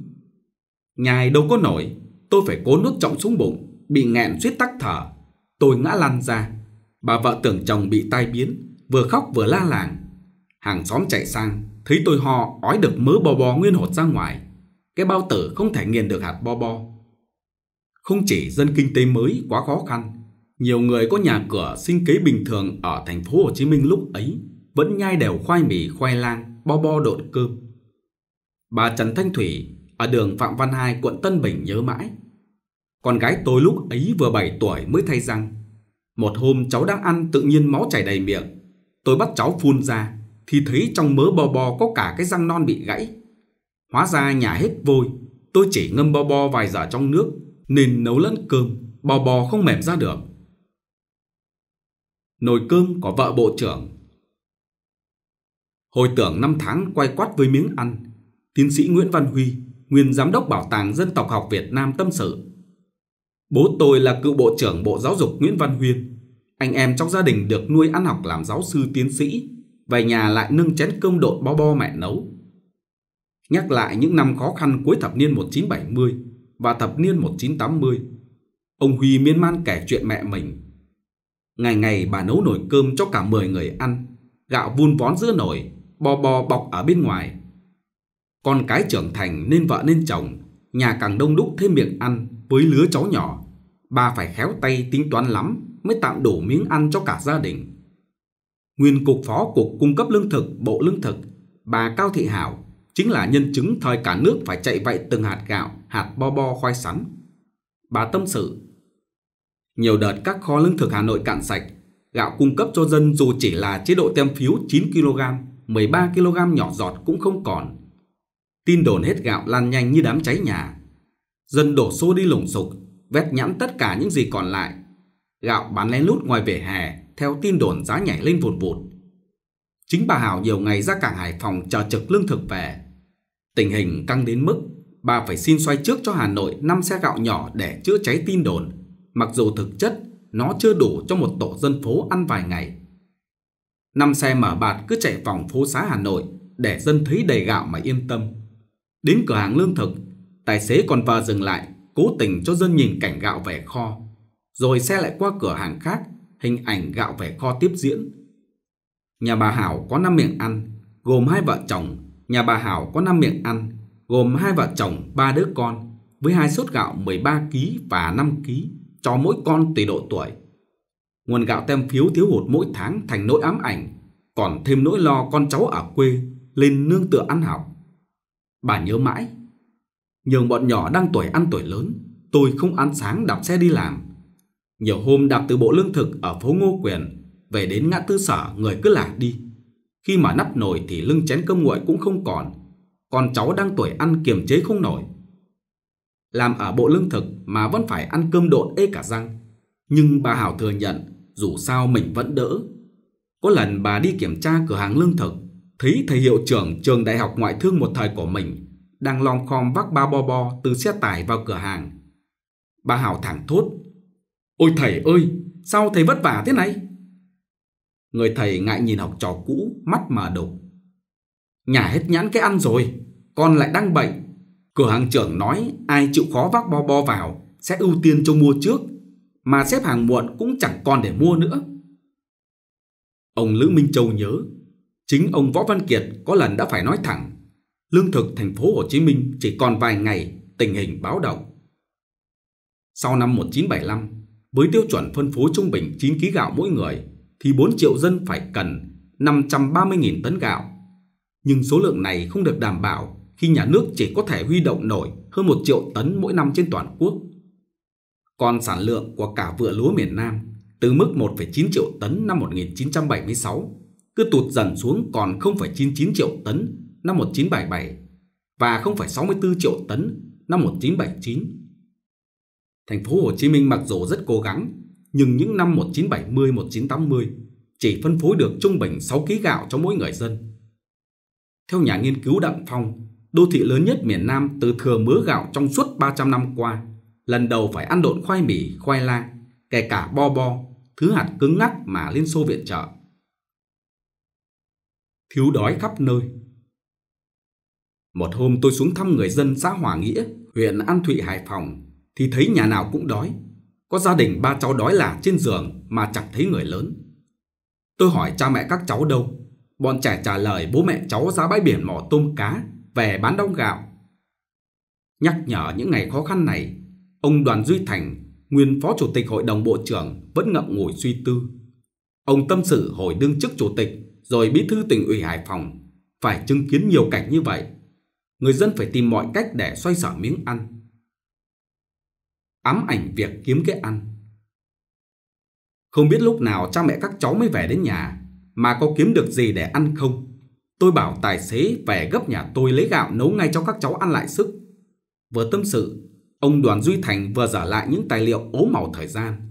Speaker 1: Nhài đâu có nổi, tôi phải cố nuốt trọng xuống bụng, bị nghẹn suýt tắc thở. Tôi ngã lăn ra, bà vợ tưởng chồng bị tai biến, vừa khóc vừa la làng. Hàng xóm chạy sang, thấy tôi ho ói được mớ bo bo nguyên hột ra ngoài. Cái bao tử không thể nghiền được hạt bo bo. Không chỉ dân kinh tế mới quá khó khăn, nhiều người có nhà cửa sinh kế bình thường ở thành phố Hồ Chí Minh lúc ấy vẫn nhai đều khoai mì, khoai lang, bo bo độn cơm. Bà Trần Thanh Thủy ở đường Phạm Văn Hai, quận Tân Bình nhớ mãi. Con gái tôi lúc ấy vừa 7 tuổi mới thay răng. Một hôm cháu đang ăn tự nhiên máu chảy đầy miệng. Tôi bắt cháu phun ra thì thấy trong mớ bo bo có cả cái răng non bị gãy. Hóa ra nhà hết vôi, tôi chỉ ngâm bo bo vài giờ trong nước nên nấu lẫn cơm, bo bo không mềm ra được nồi cơm của vợ bộ trưởng. Hồi tưởng năm tháng quay quắt với miếng ăn, tiến sĩ Nguyễn Văn Huy, nguyên giám đốc Bảo tàng Dân tộc học Việt Nam tâm sự. Bố tôi là cựu bộ trưởng Bộ Giáo dục Nguyễn Văn Huyên. Anh em trong gia đình được nuôi ăn học làm giáo sư tiến sĩ, về nhà lại nâng chén cơm độn bo bo mẹ nấu. Nhắc lại những năm khó khăn cuối thập niên 1970 và thập niên 1980, ông Huy miên man kể chuyện mẹ mình Ngày ngày bà nấu nồi cơm cho cả 10 người ăn, gạo vun vón giữa nồi, bò bò bọc ở bên ngoài. Con cái trưởng thành nên vợ nên chồng, nhà càng đông đúc thêm miệng ăn với lứa cháu nhỏ. Bà phải khéo tay tính toán lắm mới tạm đủ miếng ăn cho cả gia đình. Nguyên cục phó cục cung cấp lương thực, bộ lương thực, bà Cao Thị Hảo chính là nhân chứng thời cả nước phải chạy vậy từng hạt gạo, hạt bo bo khoai sắn. Bà tâm sự nhiều đợt các kho lương thực Hà Nội cạn sạch, gạo cung cấp cho dân dù chỉ là chế độ tem phiếu 9kg, 13kg nhỏ giọt cũng không còn. Tin đồn hết gạo lan nhanh như đám cháy nhà. Dân đổ xô đi lùng sục, vét nhãn tất cả những gì còn lại. Gạo bán lén lút ngoài vỉa hè, theo tin đồn giá nhảy lên vụt vụt. Chính bà Hảo nhiều ngày ra cảng Hải Phòng chờ trực lương thực về. Tình hình căng đến mức bà phải xin xoay trước cho Hà Nội 5 xe gạo nhỏ để chữa cháy tin đồn mặc dù thực chất nó chưa đủ cho một tổ dân phố ăn vài ngày. Năm xe mở bạt cứ chạy vòng phố xá Hà Nội để dân thấy đầy gạo mà yên tâm. Đến cửa hàng lương thực, tài xế còn vờ dừng lại, cố tình cho dân nhìn cảnh gạo về kho. Rồi xe lại qua cửa hàng khác, hình ảnh gạo về kho tiếp diễn. Nhà bà Hảo có 5 miệng ăn, gồm hai vợ chồng. Nhà bà Hảo có 5 miệng ăn, gồm hai vợ chồng, ba đứa con, với hai suất gạo 13 kg và 5 kg cho mỗi con tùy độ tuổi. Nguồn gạo tem phiếu thiếu hụt mỗi tháng thành nỗi ám ảnh, còn thêm nỗi lo con cháu ở quê lên nương tựa ăn học. Bà nhớ mãi, nhường bọn nhỏ đang tuổi ăn tuổi lớn, tôi không ăn sáng đạp xe đi làm. Nhiều hôm đạp từ bộ lương thực ở phố Ngô Quyền về đến ngã tư sở người cứ lạc đi. Khi mà nắp nồi thì lưng chén cơm nguội cũng không còn, con cháu đang tuổi ăn kiềm chế không nổi làm ở bộ lương thực mà vẫn phải ăn cơm độn ê cả răng. Nhưng bà Hảo thừa nhận, dù sao mình vẫn đỡ. Có lần bà đi kiểm tra cửa hàng lương thực, thấy thầy hiệu trưởng trường đại học ngoại thương một thời của mình đang lom khom vác ba bo bo từ xe tải vào cửa hàng. Bà Hảo thẳng thốt, Ôi thầy ơi, sao thầy vất vả thế này? Người thầy ngại nhìn học trò cũ, mắt mà đục. Nhà hết nhãn cái ăn rồi, con lại đang bệnh, Cửa hàng trưởng nói ai chịu khó vác bo bo vào sẽ ưu tiên cho mua trước, mà xếp hàng muộn cũng chẳng còn để mua nữa. Ông Lữ Minh Châu nhớ, chính ông Võ Văn Kiệt có lần đã phải nói thẳng, lương thực thành phố Hồ Chí Minh chỉ còn vài ngày, tình hình báo động. Sau năm 1975, với tiêu chuẩn phân phối trung bình 9 kg gạo mỗi người thì 4 triệu dân phải cần 530.000 tấn gạo. Nhưng số lượng này không được đảm bảo khi nhà nước chỉ có thể huy động nổi hơn 1 triệu tấn mỗi năm trên toàn quốc. Còn sản lượng của cả vựa lúa miền Nam từ mức 1,9 triệu tấn năm 1976 cứ tụt dần xuống còn 0,99 triệu tấn năm 1977 và 0,64 triệu tấn năm 1979. Thành phố Hồ Chí Minh mặc dù rất cố gắng, nhưng những năm 1970-1980 chỉ phân phối được trung bình 6 kg gạo cho mỗi người dân. Theo nhà nghiên cứu Đặng Phong, đô thị lớn nhất miền Nam từ thừa mứa gạo trong suốt 300 năm qua, lần đầu phải ăn độn khoai mì, khoai lang, kể cả bo bo, thứ hạt cứng ngắc mà Liên Xô viện trợ. Thiếu đói khắp nơi Một hôm tôi xuống thăm người dân xã Hòa Nghĩa, huyện An Thụy, Hải Phòng, thì thấy nhà nào cũng đói. Có gia đình ba cháu đói là trên giường mà chẳng thấy người lớn. Tôi hỏi cha mẹ các cháu đâu. Bọn trẻ trả lời bố mẹ cháu ra bãi biển mò tôm cá về bán đông gạo. Nhắc nhở những ngày khó khăn này, ông Đoàn Duy Thành, nguyên phó chủ tịch hội đồng bộ trưởng vẫn ngậm ngùi suy tư. Ông tâm sự hồi đương chức chủ tịch rồi bí thư tỉnh ủy Hải Phòng phải chứng kiến nhiều cảnh như vậy. Người dân phải tìm mọi cách để xoay sở miếng ăn. Ám ảnh việc kiếm cái ăn. Không biết lúc nào cha mẹ các cháu mới về đến nhà mà có kiếm được gì để ăn không. Tôi bảo tài xế về gấp nhà tôi lấy gạo nấu ngay cho các cháu ăn lại sức. Vừa tâm sự, ông Đoàn Duy Thành vừa giả lại những tài liệu ố màu thời gian.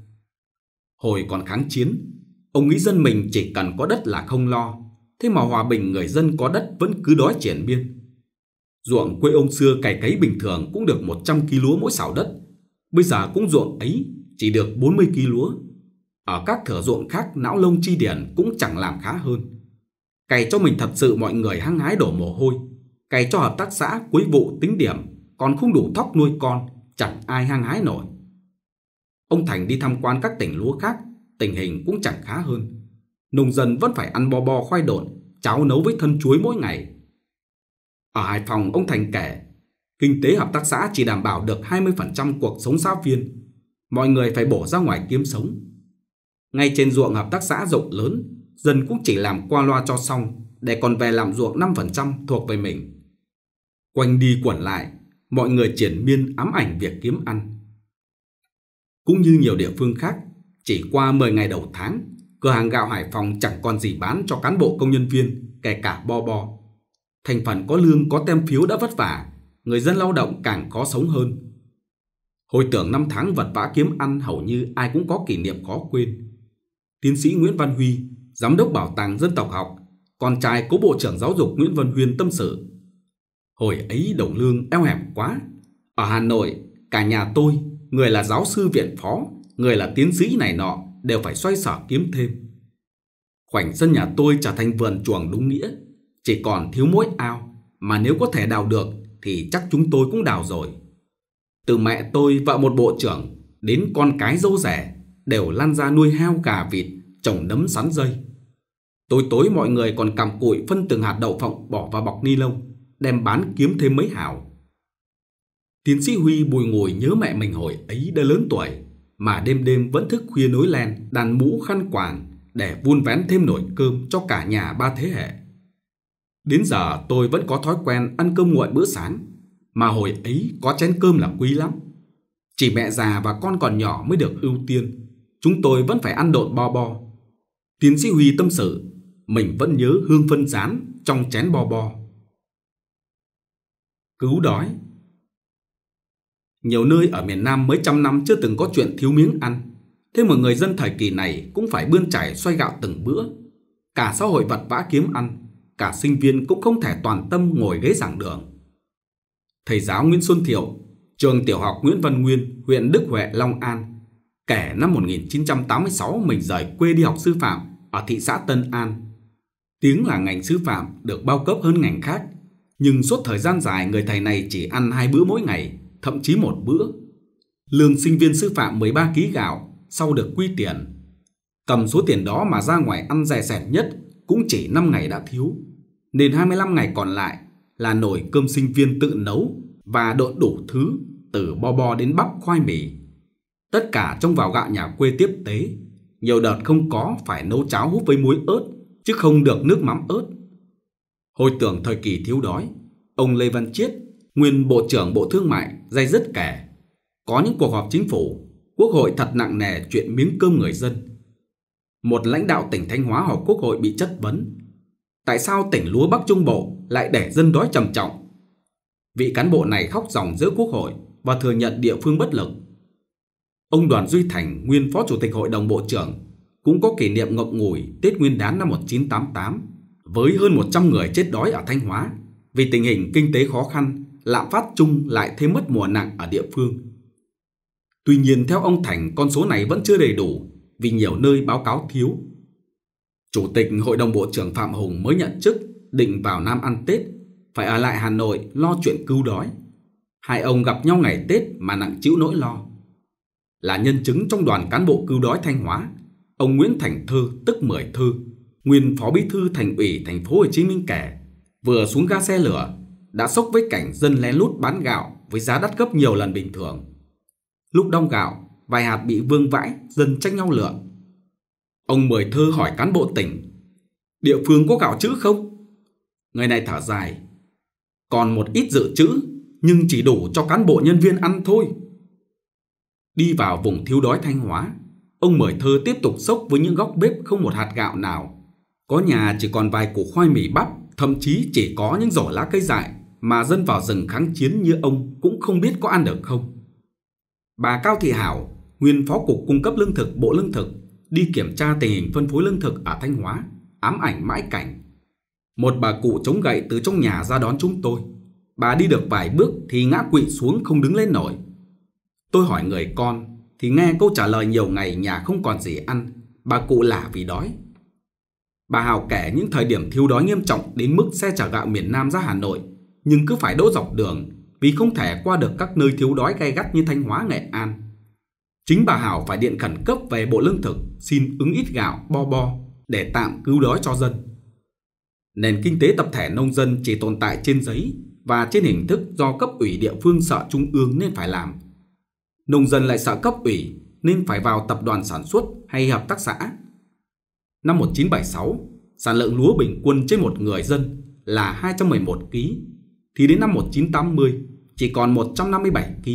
Speaker 1: Hồi còn kháng chiến, ông nghĩ dân mình chỉ cần có đất là không lo, thế mà hòa bình người dân có đất vẫn cứ đói triển biên. Ruộng quê ông xưa cày cấy bình thường cũng được 100 kg lúa mỗi xào đất, bây giờ cũng ruộng ấy chỉ được 40 kg lúa. Ở các thửa ruộng khác não lông chi điển cũng chẳng làm khá hơn cày cho mình thật sự mọi người hăng hái đổ mồ hôi, cày cho hợp tác xã cuối vụ tính điểm, còn không đủ thóc nuôi con, chẳng ai hăng hái nổi. Ông Thành đi tham quan các tỉnh lúa khác, tình hình cũng chẳng khá hơn. Nông dân vẫn phải ăn bò bò khoai độn, cháo nấu với thân chuối mỗi ngày. Ở Hải Phòng, ông Thành kể, kinh tế hợp tác xã chỉ đảm bảo được 20% cuộc sống xã viên. Mọi người phải bổ ra ngoài kiếm sống. Ngay trên ruộng hợp tác xã rộng lớn, dân cũng chỉ làm qua loa cho xong để còn về làm ruộng 5% thuộc về mình. Quanh đi quẩn lại, mọi người triển miên ám ảnh việc kiếm ăn. Cũng như nhiều địa phương khác, chỉ qua 10 ngày đầu tháng, cửa hàng gạo Hải Phòng chẳng còn gì bán cho cán bộ công nhân viên, kể cả bo bo. Thành phần có lương có tem phiếu đã vất vả, người dân lao động càng khó sống hơn. Hồi tưởng năm tháng vật vã kiếm ăn hầu như ai cũng có kỷ niệm khó quên. Tiến sĩ Nguyễn Văn Huy, Giám đốc Bảo tàng Dân tộc học, con trai cố Bộ trưởng Giáo dục Nguyễn Văn Huyên tâm sự. Hồi ấy đồng lương eo hẹp quá. Ở Hà Nội, cả nhà tôi, người là giáo sư viện phó, người là tiến sĩ này nọ, đều phải xoay sở kiếm thêm. Khoảnh sân nhà tôi trở thành vườn chuồng đúng nghĩa, chỉ còn thiếu mỗi ao, mà nếu có thể đào được thì chắc chúng tôi cũng đào rồi. Từ mẹ tôi vợ một bộ trưởng đến con cái dâu rẻ đều lan ra nuôi heo gà vịt, trồng nấm sắn dây. Tối tối mọi người còn cầm cụi phân từng hạt đậu phộng bỏ vào bọc ni lông, đem bán kiếm thêm mấy hào. Tiến sĩ Huy bùi ngồi nhớ mẹ mình hồi ấy đã lớn tuổi, mà đêm đêm vẫn thức khuya nối len, đàn mũ khăn quàng để vun vén thêm nổi cơm cho cả nhà ba thế hệ. Đến giờ tôi vẫn có thói quen ăn cơm nguội bữa sáng, mà hồi ấy có chén cơm là quý lắm. Chỉ mẹ già và con còn nhỏ mới được ưu tiên, chúng tôi vẫn phải ăn độn bo bo. Tiến sĩ Huy tâm sự mình vẫn nhớ hương phân rán trong chén bò bò. Cứu đói Nhiều nơi ở miền Nam mấy trăm năm chưa từng có chuyện thiếu miếng ăn. Thế mà người dân thời kỳ này cũng phải bươn chải xoay gạo từng bữa. Cả xã hội vật vã kiếm ăn, cả sinh viên cũng không thể toàn tâm ngồi ghế giảng đường. Thầy giáo Nguyễn Xuân Thiệu, trường tiểu học Nguyễn Văn Nguyên, huyện Đức Huệ, Long An, kể năm 1986 mình rời quê đi học sư phạm ở thị xã Tân An Tiếng là ngành sư phạm được bao cấp hơn ngành khác, nhưng suốt thời gian dài người thầy này chỉ ăn hai bữa mỗi ngày, thậm chí một bữa. Lương sinh viên sư phạm 13 ký gạo, sau được quy tiền. Cầm số tiền đó mà ra ngoài ăn rẻ rẻ nhất cũng chỉ 5 ngày đã thiếu, nên 25 ngày còn lại là nồi cơm sinh viên tự nấu và độn đủ thứ từ bo bo đến bắp khoai mì. Tất cả trong vào gạo nhà quê tiếp tế, nhiều đợt không có phải nấu cháo húp với muối ớt chứ không được nước mắm ớt. Hồi tưởng thời kỳ thiếu đói, ông Lê Văn Chiết, nguyên Bộ trưởng Bộ Thương mại, dây dứt kể. Có những cuộc họp chính phủ, quốc hội thật nặng nề chuyện miếng cơm người dân. Một lãnh đạo tỉnh Thanh Hóa họp quốc hội bị chất vấn. Tại sao tỉnh lúa Bắc Trung Bộ lại để dân đói trầm trọng? Vị cán bộ này khóc ròng giữa quốc hội và thừa nhận địa phương bất lực. Ông Đoàn Duy Thành, nguyên Phó Chủ tịch Hội đồng Bộ trưởng, cũng có kỷ niệm ngậm ngùi Tết Nguyên đán năm 1988 với hơn 100 người chết đói ở Thanh Hóa vì tình hình kinh tế khó khăn, lạm phát chung lại thêm mất mùa nặng ở địa phương. Tuy nhiên theo ông Thành con số này vẫn chưa đầy đủ vì nhiều nơi báo cáo thiếu. Chủ tịch Hội đồng Bộ trưởng Phạm Hùng mới nhận chức định vào Nam ăn Tết, phải ở lại Hà Nội lo chuyện cứu đói. Hai ông gặp nhau ngày Tết mà nặng chịu nỗi lo. Là nhân chứng trong đoàn cán bộ cứu đói Thanh Hóa Ông Nguyễn Thành Thư, tức Mười Thư, nguyên phó bí thư thành ủy thành phố Hồ Chí Minh kể, vừa xuống ga xe lửa đã sốc với cảnh dân lén lút bán gạo với giá đắt gấp nhiều lần bình thường. Lúc đong gạo, vài hạt bị vương vãi, dân tranh nhau lượng. Ông Mười Thư hỏi cán bộ tỉnh, địa phương có gạo chữ không? Người này thở dài, còn một ít dự trữ nhưng chỉ đủ cho cán bộ nhân viên ăn thôi. Đi vào vùng thiếu đói Thanh Hóa, Ông mời thơ tiếp tục sốc với những góc bếp không một hạt gạo nào. Có nhà chỉ còn vài củ khoai mì bắp, thậm chí chỉ có những rổ lá cây dại mà dân vào rừng kháng chiến như ông cũng không biết có ăn được không. Bà Cao Thị Hảo, nguyên phó cục cung cấp lương thực Bộ Lương thực, đi kiểm tra tình hình phân phối lương thực ở Thanh Hóa, ám ảnh mãi cảnh. Một bà cụ chống gậy từ trong nhà ra đón chúng tôi. Bà đi được vài bước thì ngã quỵ xuống không đứng lên nổi. Tôi hỏi người con, thì nghe câu trả lời nhiều ngày nhà không còn gì ăn, bà cụ lả vì đói. Bà Hào kể những thời điểm thiếu đói nghiêm trọng đến mức xe chở gạo miền Nam ra Hà Nội, nhưng cứ phải đỗ dọc đường vì không thể qua được các nơi thiếu đói gay gắt như Thanh Hóa, Nghệ An. Chính bà hào phải điện khẩn cấp về Bộ Lương thực xin ứng ít gạo bo bo để tạm cứu đói cho dân. Nền kinh tế tập thể nông dân chỉ tồn tại trên giấy và trên hình thức do cấp ủy địa phương sợ trung ương nên phải làm nông dân lại sợ cấp ủy nên phải vào tập đoàn sản xuất hay hợp tác xã. Năm 1976, sản lượng lúa bình quân trên một người dân là 211 kg, thì đến năm 1980 chỉ còn 157 kg.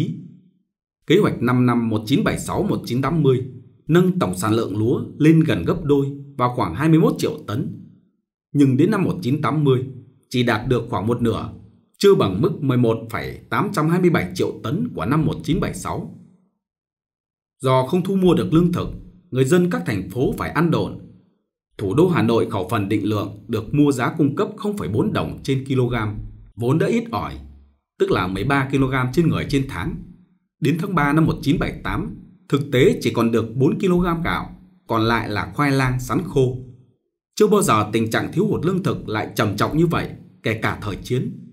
Speaker 1: Kế hoạch 5 năm 1976-1980 nâng tổng sản lượng lúa lên gần gấp đôi vào khoảng 21 triệu tấn, nhưng đến năm 1980 chỉ đạt được khoảng một nửa chưa bằng mức 11,827 triệu tấn của năm 1976. Do không thu mua được lương thực, người dân các thành phố phải ăn đồn. Thủ đô Hà Nội khẩu phần định lượng được mua giá cung cấp 0,4 đồng trên kg, vốn đã ít ỏi, tức là 13 kg trên người trên tháng. Đến tháng 3 năm 1978, thực tế chỉ còn được 4 kg gạo, còn lại là khoai lang sắn khô. Chưa bao giờ tình trạng thiếu hụt lương thực lại trầm trọng như vậy, kể cả thời chiến.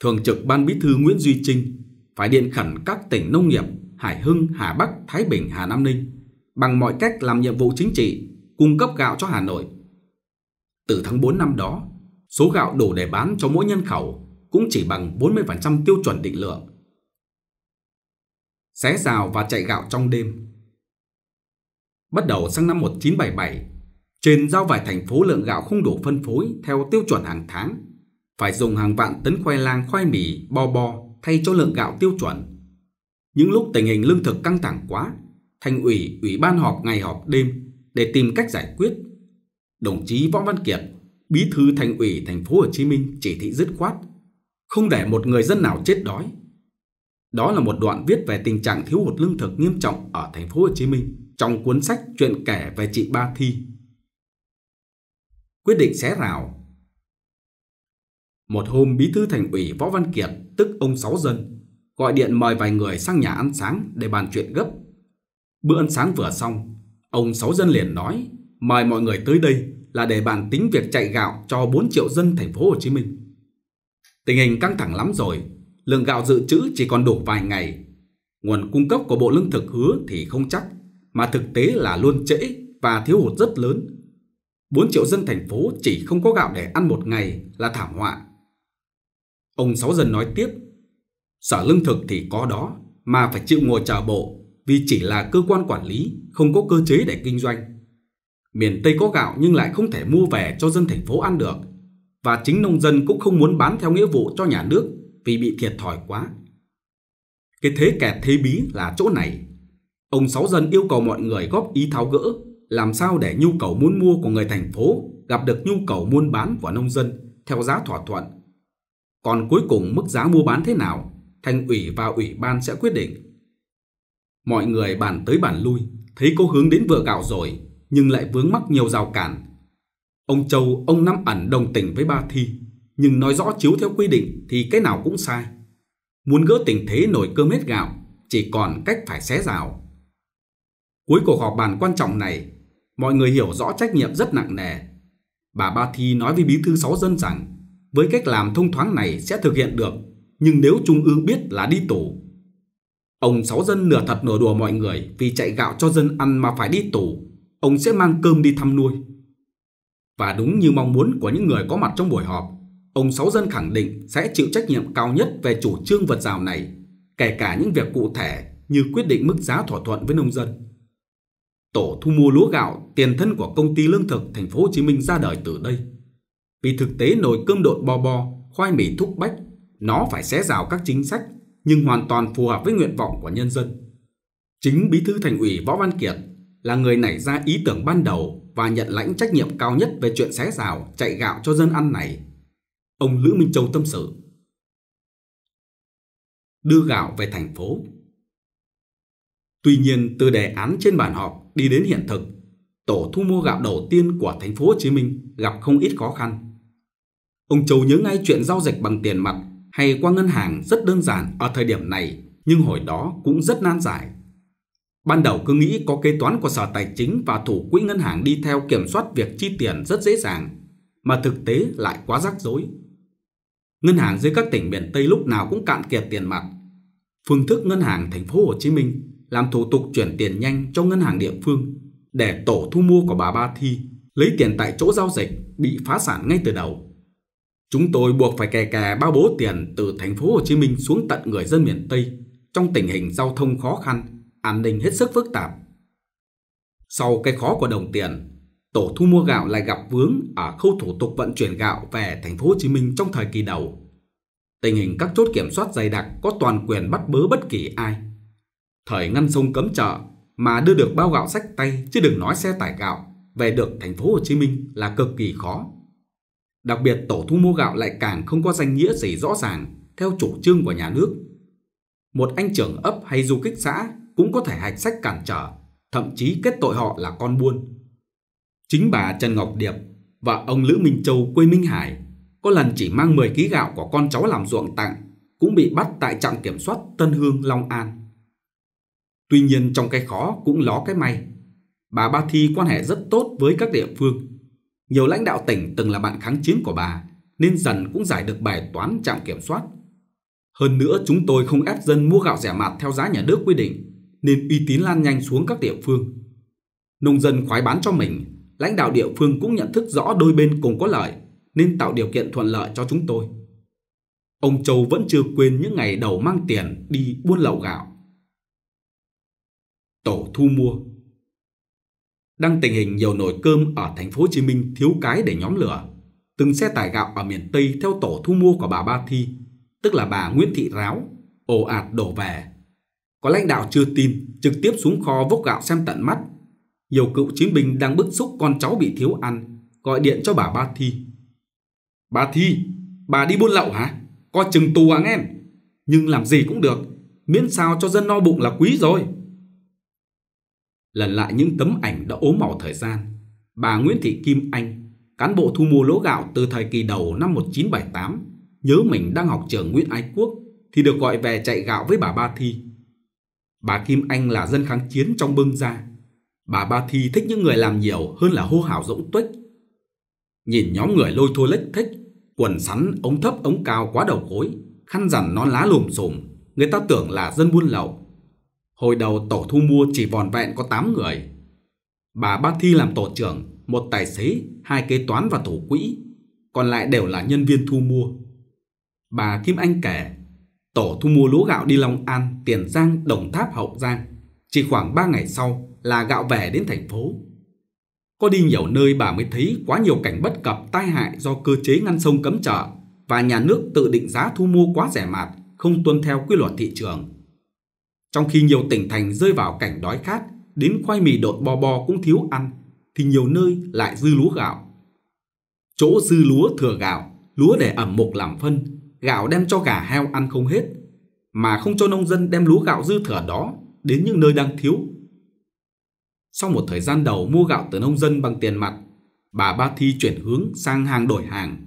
Speaker 1: Thường trực Ban Bí thư Nguyễn Duy Trinh phải điện khẩn các tỉnh nông nghiệp Hải Hưng, Hà Bắc, Thái Bình, Hà Nam Ninh bằng mọi cách làm nhiệm vụ chính trị, cung cấp gạo cho Hà Nội. Từ tháng 4 năm đó, số gạo đủ để bán cho mỗi nhân khẩu cũng chỉ bằng 40% tiêu chuẩn định lượng. Xé rào và chạy gạo trong đêm Bắt đầu sang năm 1977, trên giao vải thành phố lượng gạo không đủ phân phối theo tiêu chuẩn hàng tháng phải dùng hàng vạn tấn khoai lang khoai mì bo bo thay cho lượng gạo tiêu chuẩn. Những lúc tình hình lương thực căng thẳng quá, thành ủy, ủy ban họp ngày họp đêm để tìm cách giải quyết. Đồng chí Võ Văn Kiệt, bí thư thành ủy thành phố Hồ Chí Minh chỉ thị dứt khoát, không để một người dân nào chết đói. Đó là một đoạn viết về tình trạng thiếu hụt lương thực nghiêm trọng ở thành phố Hồ Chí Minh trong cuốn sách Chuyện kể về chị Ba Thi. Quyết định xé rào một hôm bí thư thành ủy Võ Văn Kiệt tức ông Sáu Dân gọi điện mời vài người sang nhà ăn sáng để bàn chuyện gấp. Bữa ăn sáng vừa xong, ông Sáu Dân liền nói mời mọi người tới đây là để bàn tính việc chạy gạo cho 4 triệu dân thành phố Hồ Chí Minh. Tình hình căng thẳng lắm rồi, lượng gạo dự trữ chỉ còn đủ vài ngày. Nguồn cung cấp của Bộ Lương thực hứa thì không chắc, mà thực tế là luôn trễ và thiếu hụt rất lớn. 4 triệu dân thành phố chỉ không có gạo để ăn một ngày là thảm họa. Ông Sáu dần nói tiếp, sở lương thực thì có đó, mà phải chịu ngồi chờ bộ vì chỉ là cơ quan quản lý, không có cơ chế để kinh doanh. Miền Tây có gạo nhưng lại không thể mua về cho dân thành phố ăn được, và chính nông dân cũng không muốn bán theo nghĩa vụ cho nhà nước vì bị thiệt thòi quá. Cái thế kẹt thế bí là chỗ này. Ông Sáu Dân yêu cầu mọi người góp ý tháo gỡ, làm sao để nhu cầu muốn mua của người thành phố gặp được nhu cầu buôn bán của nông dân theo giá thỏa thuận còn cuối cùng mức giá mua bán thế nào, thành ủy và ủy ban sẽ quyết định. Mọi người bàn tới bàn lui, thấy có hướng đến vựa gạo rồi, nhưng lại vướng mắc nhiều rào cản. Ông Châu, ông Năm ẩn đồng tình với ba thi, nhưng nói rõ chiếu theo quy định thì cái nào cũng sai. Muốn gỡ tình thế nổi cơm hết gạo, chỉ còn cách phải xé rào. Cuối cuộc họp bàn quan trọng này, mọi người hiểu rõ trách nhiệm rất nặng nề. Bà Ba Thi nói với bí thư sáu dân rằng với cách làm thông thoáng này sẽ thực hiện được, nhưng nếu Trung ương biết là đi tù. Ông Sáu Dân nửa thật nửa đùa mọi người vì chạy gạo cho dân ăn mà phải đi tù, ông sẽ mang cơm đi thăm nuôi. Và đúng như mong muốn của những người có mặt trong buổi họp, ông Sáu Dân khẳng định sẽ chịu trách nhiệm cao nhất về chủ trương vật rào này, kể cả những việc cụ thể như quyết định mức giá thỏa thuận với nông dân. Tổ thu mua lúa gạo tiền thân của công ty lương thực thành phố Hồ Chí Minh ra đời từ đây. Vì thực tế nồi cơm độn bo bo khoai mì thúc bách, nó phải xé rào các chính sách nhưng hoàn toàn phù hợp với nguyện vọng của nhân dân. Chính Bí thư Thành ủy Võ Văn Kiệt là người nảy ra ý tưởng ban đầu và nhận lãnh trách nhiệm cao nhất về chuyện xé rào chạy gạo cho dân ăn này. Ông Lữ Minh Châu tâm sự. Đưa gạo về thành phố Tuy nhiên, từ đề án trên bàn họp đi đến hiện thực, tổ thu mua gạo đầu tiên của thành phố Hồ Chí Minh gặp không ít khó khăn. Ông Châu nhớ ngay chuyện giao dịch bằng tiền mặt hay qua ngân hàng rất đơn giản ở thời điểm này, nhưng hồi đó cũng rất nan giải. Ban đầu cứ nghĩ có kế toán của Sở Tài chính và thủ quỹ ngân hàng đi theo kiểm soát việc chi tiền rất dễ dàng, mà thực tế lại quá rắc rối. Ngân hàng dưới các tỉnh miền Tây lúc nào cũng cạn kiệt tiền mặt. Phương thức ngân hàng thành phố Hồ Chí Minh làm thủ tục chuyển tiền nhanh cho ngân hàng địa phương để tổ thu mua của bà Ba Thi lấy tiền tại chỗ giao dịch bị phá sản ngay từ đầu. Chúng tôi buộc phải kè kè bao bố tiền từ thành phố Hồ Chí Minh xuống tận người dân miền Tây trong tình hình giao thông khó khăn, an ninh hết sức phức tạp. Sau cái khó của đồng tiền, tổ thu mua gạo lại gặp vướng ở khâu thủ tục vận chuyển gạo về thành phố Hồ Chí Minh trong thời kỳ đầu. Tình hình các chốt kiểm soát dày đặc có toàn quyền bắt bớ bất kỳ ai. Thời ngăn sông cấm chợ mà đưa được bao gạo sách tay chứ đừng nói xe tải gạo về được thành phố Hồ Chí Minh là cực kỳ khó. Đặc biệt tổ thu mua gạo lại càng không có danh nghĩa gì rõ ràng theo chủ trương của nhà nước. Một anh trưởng ấp hay du kích xã cũng có thể hạch sách cản trở, thậm chí kết tội họ là con buôn. Chính bà Trần Ngọc Điệp và ông Lữ Minh Châu quê Minh Hải có lần chỉ mang 10 ký gạo của con cháu làm ruộng tặng cũng bị bắt tại trạm kiểm soát Tân Hương, Long An. Tuy nhiên trong cái khó cũng ló cái may. Bà Ba Thi quan hệ rất tốt với các địa phương nhiều lãnh đạo tỉnh từng là bạn kháng chiến của bà nên dần cũng giải được bài toán trạm kiểm soát. Hơn nữa chúng tôi không ép dân mua gạo rẻ mạt theo giá nhà nước quy định nên uy tín lan nhanh xuống các địa phương. Nông dân khoái bán cho mình, lãnh đạo địa phương cũng nhận thức rõ đôi bên cùng có lợi nên tạo điều kiện thuận lợi cho chúng tôi. Ông Châu vẫn chưa quên những ngày đầu mang tiền đi buôn lậu gạo. Tổ thu mua đang tình hình nhiều nồi cơm ở thành phố Hồ Chí Minh thiếu cái để nhóm lửa. Từng xe tải gạo ở miền Tây theo tổ thu mua của bà Ba Thi, tức là bà Nguyễn Thị Ráo, ồ ạt đổ về. Có lãnh đạo chưa tin, trực tiếp xuống kho vốc gạo xem tận mắt. Nhiều cựu chiến binh đang bức xúc con cháu bị thiếu ăn, gọi điện cho bà Ba Thi. Bà Thi, bà đi buôn lậu hả? Có chừng tù à em? Nhưng làm gì cũng được, miễn sao cho dân no bụng là quý rồi lần lại những tấm ảnh đã ố màu thời gian. Bà Nguyễn Thị Kim Anh, cán bộ thu mua lúa gạo từ thời kỳ đầu năm 1978, nhớ mình đang học trường Nguyễn Ái Quốc thì được gọi về chạy gạo với bà Ba Thi. Bà Kim Anh là dân kháng chiến trong bưng ra. Bà Ba Thi thích những người làm nhiều hơn là hô hào rỗng tuếch. Nhìn nhóm người lôi thôi lếch thích, quần sắn, ống thấp, ống cao quá đầu gối, khăn rằn non lá lùm xùm, người ta tưởng là dân buôn lậu Hồi đầu tổ thu mua chỉ vòn vẹn có 8 người. Bà Bác Thi làm tổ trưởng, một tài xế, hai kế toán và thủ quỹ, còn lại đều là nhân viên thu mua. Bà Kim Anh kể, tổ thu mua lúa gạo đi Long An, Tiền Giang, Đồng Tháp, Hậu Giang. Chỉ khoảng 3 ngày sau là gạo về đến thành phố. Có đi nhiều nơi bà mới thấy quá nhiều cảnh bất cập tai hại do cơ chế ngăn sông cấm chợ và nhà nước tự định giá thu mua quá rẻ mạt, không tuân theo quy luật thị trường. Trong khi nhiều tỉnh thành rơi vào cảnh đói khát, đến khoai mì đột bò bò cũng thiếu ăn, thì nhiều nơi lại dư lúa gạo. Chỗ dư lúa thừa gạo, lúa để ẩm mục làm phân, gạo đem cho gà heo ăn không hết, mà không cho nông dân đem lúa gạo dư thừa đó đến những nơi đang thiếu. Sau một thời gian đầu mua gạo từ nông dân bằng tiền mặt, bà Ba Thi chuyển hướng sang hàng đổi hàng.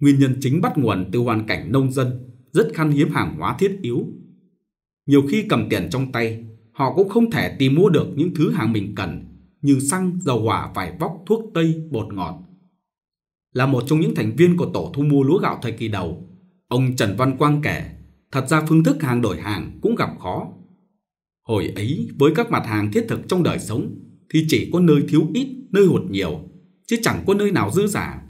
Speaker 1: Nguyên nhân chính bắt nguồn từ hoàn cảnh nông dân rất khan hiếm hàng hóa thiết yếu nhiều khi cầm tiền trong tay, họ cũng không thể tìm mua được những thứ hàng mình cần như xăng, dầu hỏa, vải vóc, thuốc tây, bột ngọt. Là một trong những thành viên của tổ thu mua lúa gạo thời kỳ đầu, ông Trần Văn Quang kể, thật ra phương thức hàng đổi hàng cũng gặp khó. Hồi ấy, với các mặt hàng thiết thực trong đời sống, thì chỉ có nơi thiếu ít, nơi hụt nhiều, chứ chẳng có nơi nào dư giả.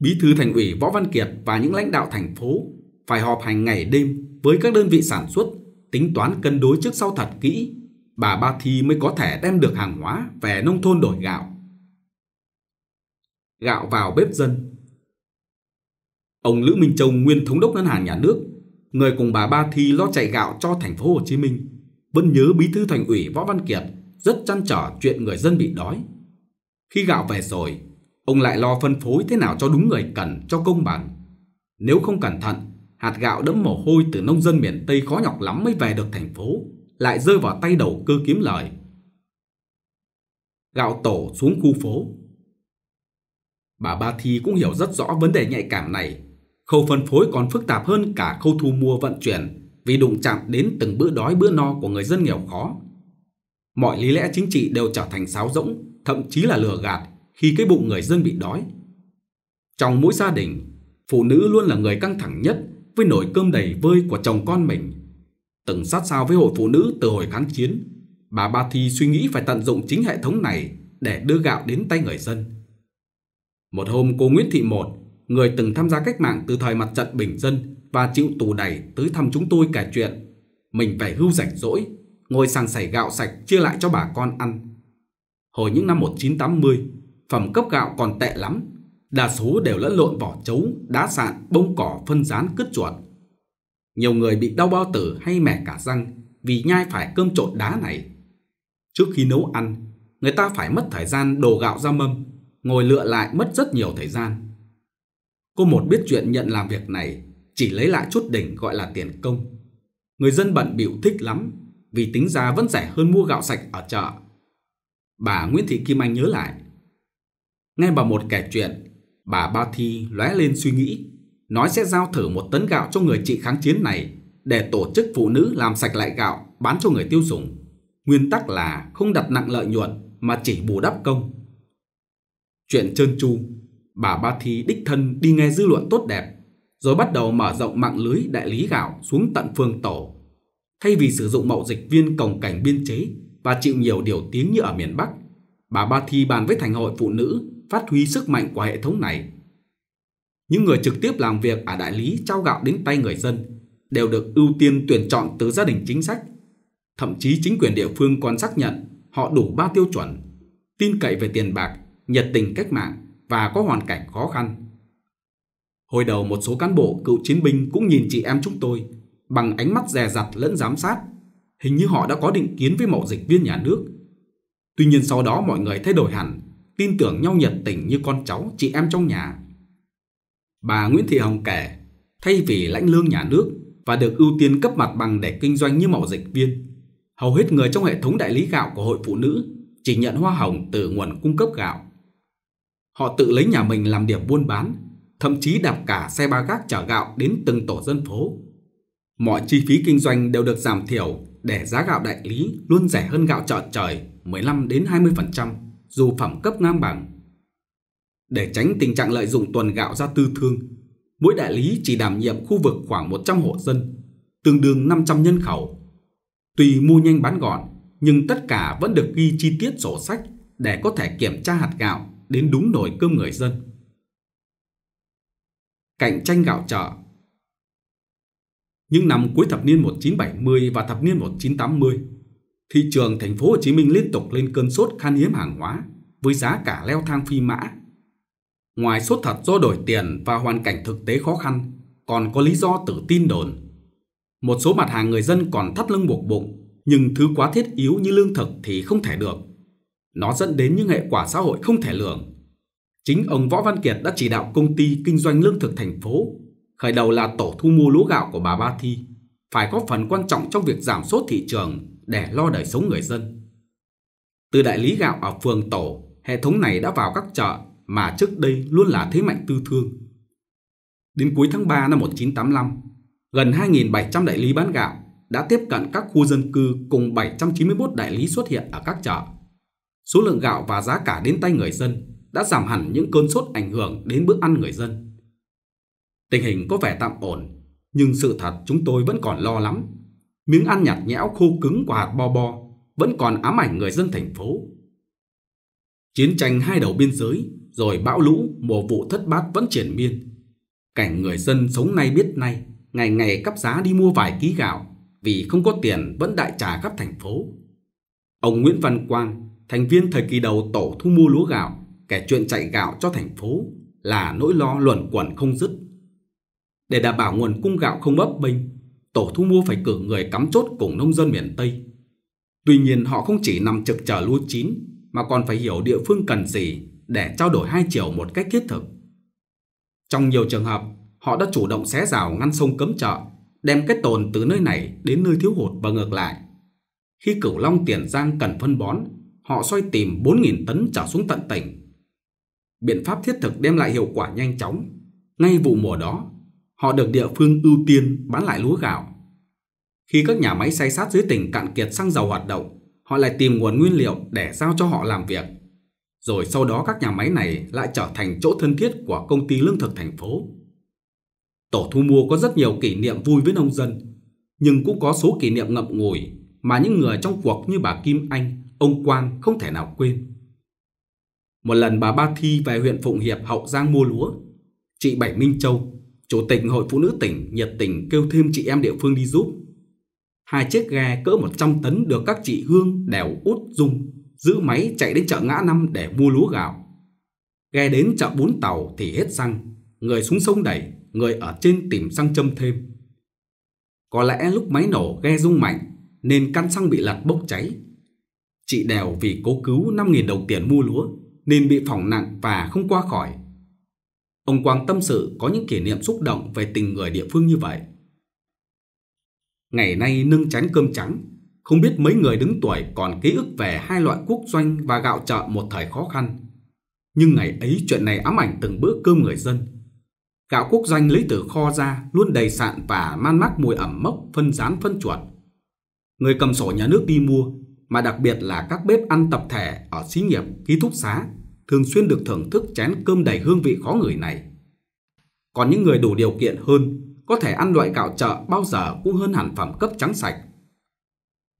Speaker 1: Bí thư thành ủy Võ Văn Kiệt và những lãnh đạo thành phố phải họp hành ngày đêm với các đơn vị sản xuất tính toán cân đối trước sau thật kỹ, bà Ba Thi mới có thể đem được hàng hóa về nông thôn đổi gạo. Gạo vào bếp dân Ông Lữ Minh Châu nguyên thống đốc ngân hàng nhà nước, người cùng bà Ba Thi lo chạy gạo cho thành phố Hồ Chí Minh, vẫn nhớ bí thư thành ủy Võ Văn Kiệt rất chăn trở chuyện người dân bị đói. Khi gạo về rồi, ông lại lo phân phối thế nào cho đúng người cần, cho công bằng. Nếu không cẩn thận, hạt gạo đẫm mồ hôi từ nông dân miền Tây khó nhọc lắm mới về được thành phố, lại rơi vào tay đầu cơ kiếm lời. Gạo tổ xuống khu phố Bà Ba Thi cũng hiểu rất rõ vấn đề nhạy cảm này. Khâu phân phối còn phức tạp hơn cả khâu thu mua vận chuyển vì đụng chạm đến từng bữa đói bữa no của người dân nghèo khó. Mọi lý lẽ chính trị đều trở thành sáo rỗng, thậm chí là lừa gạt khi cái bụng người dân bị đói. Trong mỗi gia đình, phụ nữ luôn là người căng thẳng nhất với nồi cơm đầy vơi của chồng con mình. Từng sát sao với hội phụ nữ từ hồi kháng chiến, bà Ba Thi suy nghĩ phải tận dụng chính hệ thống này để đưa gạo đến tay người dân. Một hôm cô Nguyễn Thị Một, người từng tham gia cách mạng từ thời mặt trận bình dân và chịu tù đầy tới thăm chúng tôi kể chuyện. Mình về hưu rảnh rỗi, ngồi sàng sảy gạo sạch chia lại cho bà con ăn. Hồi những năm 1980, phẩm cấp gạo còn tệ lắm đa số đều lẫn lộn vỏ chấu, đá sạn, bông cỏ, phân rán, cứt chuột. Nhiều người bị đau bao tử hay mẻ cả răng vì nhai phải cơm trộn đá này. Trước khi nấu ăn, người ta phải mất thời gian đồ gạo ra mâm, ngồi lựa lại mất rất nhiều thời gian. Cô một biết chuyện nhận làm việc này, chỉ lấy lại chút đỉnh gọi là tiền công. Người dân bận bịu thích lắm, vì tính ra vẫn rẻ hơn mua gạo sạch ở chợ. Bà Nguyễn Thị Kim Anh nhớ lại. Nghe bà một kể chuyện, Bà Ba Thi lóe lên suy nghĩ, nói sẽ giao thử một tấn gạo cho người chị kháng chiến này để tổ chức phụ nữ làm sạch lại gạo bán cho người tiêu dùng. Nguyên tắc là không đặt nặng lợi nhuận mà chỉ bù đắp công. Chuyện trơn tru, bà Ba Thi đích thân đi nghe dư luận tốt đẹp, rồi bắt đầu mở rộng mạng lưới đại lý gạo xuống tận phương tổ. Thay vì sử dụng mậu dịch viên cồng cảnh biên chế và chịu nhiều điều tiếng như ở miền Bắc, bà Ba Thi bàn với Thành hội Phụ Nữ phát huy sức mạnh của hệ thống này. Những người trực tiếp làm việc ở đại lý trao gạo đến tay người dân đều được ưu tiên tuyển chọn từ gia đình chính sách. Thậm chí chính quyền địa phương còn xác nhận họ đủ ba tiêu chuẩn, tin cậy về tiền bạc, nhiệt tình cách mạng và có hoàn cảnh khó khăn. Hồi đầu một số cán bộ cựu chiến binh cũng nhìn chị em chúng tôi bằng ánh mắt dè dặt lẫn giám sát, hình như họ đã có định kiến với mẫu dịch viên nhà nước. Tuy nhiên sau đó mọi người thay đổi hẳn tin tưởng nhau nhiệt tình như con cháu, chị em trong nhà. Bà Nguyễn Thị Hồng kể, thay vì lãnh lương nhà nước và được ưu tiên cấp mặt bằng để kinh doanh như mậu dịch viên, hầu hết người trong hệ thống đại lý gạo của hội phụ nữ chỉ nhận hoa hồng từ nguồn cung cấp gạo. Họ tự lấy nhà mình làm điểm buôn bán, thậm chí đạp cả xe ba gác chở gạo đến từng tổ dân phố. Mọi chi phí kinh doanh đều được giảm thiểu để giá gạo đại lý luôn rẻ hơn gạo chợ trời 15 đến 20% dù phẩm cấp ngang bằng. Để tránh tình trạng lợi dụng tuần gạo ra tư thương, mỗi đại lý chỉ đảm nhiệm khu vực khoảng 100 hộ dân, tương đương 500 nhân khẩu. Tùy mua nhanh bán gọn, nhưng tất cả vẫn được ghi chi tiết sổ sách để có thể kiểm tra hạt gạo đến đúng nồi cơm người dân. Cạnh tranh gạo chợ Những năm cuối thập niên 1970 và thập niên 1980, Thị trường thành phố Hồ Chí Minh liên tục lên cơn sốt khan hiếm hàng hóa với giá cả leo thang phi mã. Ngoài sốt thật do đổi tiền và hoàn cảnh thực tế khó khăn, còn có lý do tự tin đồn. Một số mặt hàng người dân còn thắt lưng buộc bụng, nhưng thứ quá thiết yếu như lương thực thì không thể được. Nó dẫn đến những hệ quả xã hội không thể lường. Chính ông Võ Văn Kiệt đã chỉ đạo công ty kinh doanh lương thực thành phố, khởi đầu là tổ thu mua lúa gạo của bà Ba Thi, phải góp phần quan trọng trong việc giảm sốt thị trường để lo đời sống người dân. Từ đại lý gạo ở phường tổ, hệ thống này đã vào các chợ mà trước đây luôn là thế mạnh tư thương. Đến cuối tháng 3 năm 1985, gần 2.700 đại lý bán gạo đã tiếp cận các khu dân cư cùng 791 đại lý xuất hiện ở các chợ. Số lượng gạo và giá cả đến tay người dân đã giảm hẳn những cơn sốt ảnh hưởng đến bữa ăn người dân. Tình hình có vẻ tạm ổn, nhưng sự thật chúng tôi vẫn còn lo lắm miếng ăn nhạt nhẽo khô cứng của hạt bo bo vẫn còn ám ảnh người dân thành phố. Chiến tranh hai đầu biên giới, rồi bão lũ, mùa vụ thất bát vẫn triển miên. Cảnh người dân sống nay biết nay, ngày ngày cắp giá đi mua vài ký gạo, vì không có tiền vẫn đại trà khắp thành phố. Ông Nguyễn Văn Quang, thành viên thời kỳ đầu tổ thu mua lúa gạo, kẻ chuyện chạy gạo cho thành phố, là nỗi lo luẩn quẩn không dứt. Để đảm bảo nguồn cung gạo không bấp bênh, tổ thu mua phải cử người cắm chốt cùng nông dân miền Tây. Tuy nhiên họ không chỉ nằm trực chờ lúa chín mà còn phải hiểu địa phương cần gì để trao đổi hai chiều một cách thiết thực. Trong nhiều trường hợp, họ đã chủ động xé rào ngăn sông cấm chợ, đem cái tồn từ nơi này đến nơi thiếu hụt và ngược lại. Khi Cửu Long Tiền Giang cần phân bón, họ xoay tìm 4.000 tấn trở xuống tận tỉnh. Biện pháp thiết thực đem lại hiệu quả nhanh chóng. Ngay vụ mùa đó, Họ được địa phương ưu tiên bán lại lúa gạo. Khi các nhà máy xay sát dưới tỉnh cạn kiệt xăng dầu hoạt động, họ lại tìm nguồn nguyên liệu để giao cho họ làm việc. Rồi sau đó các nhà máy này lại trở thành chỗ thân thiết của công ty lương thực thành phố. Tổ thu mua có rất nhiều kỷ niệm vui với nông dân, nhưng cũng có số kỷ niệm ngậm ngùi mà những người trong cuộc như bà Kim Anh, ông Quang không thể nào quên. Một lần bà Ba Thi về huyện Phụng Hiệp Hậu Giang mua lúa, chị Bảy Minh Châu Chủ tịch Hội Phụ Nữ tỉnh nhiệt tình kêu thêm chị em địa phương đi giúp. Hai chiếc ghe cỡ 100 tấn được các chị Hương đèo út dung, giữ máy chạy đến chợ ngã năm để mua lúa gạo. Ghe đến chợ bốn tàu thì hết xăng, người xuống sông đẩy, người ở trên tìm xăng châm thêm. Có lẽ lúc máy nổ ghe rung mạnh nên căn xăng bị lật bốc cháy. Chị đèo vì cố cứu 5.000 đồng tiền mua lúa nên bị phỏng nặng và không qua khỏi Ông Quang tâm sự có những kỷ niệm xúc động về tình người địa phương như vậy. Ngày nay nâng chén cơm trắng, không biết mấy người đứng tuổi còn ký ức về hai loại quốc doanh và gạo chợ một thời khó khăn. Nhưng ngày ấy chuyện này ám ảnh từng bữa cơm người dân. Gạo quốc doanh lấy từ kho ra luôn đầy sạn và man mác mùi ẩm mốc, phân rán phân chuột. Người cầm sổ nhà nước đi mua, mà đặc biệt là các bếp ăn tập thể ở xí nghiệp, ký túc xá thường xuyên được thưởng thức chén cơm đầy hương vị khó người này. Còn những người đủ điều kiện hơn có thể ăn loại gạo chợ bao giờ cũng hơn hẳn phẩm cấp trắng sạch.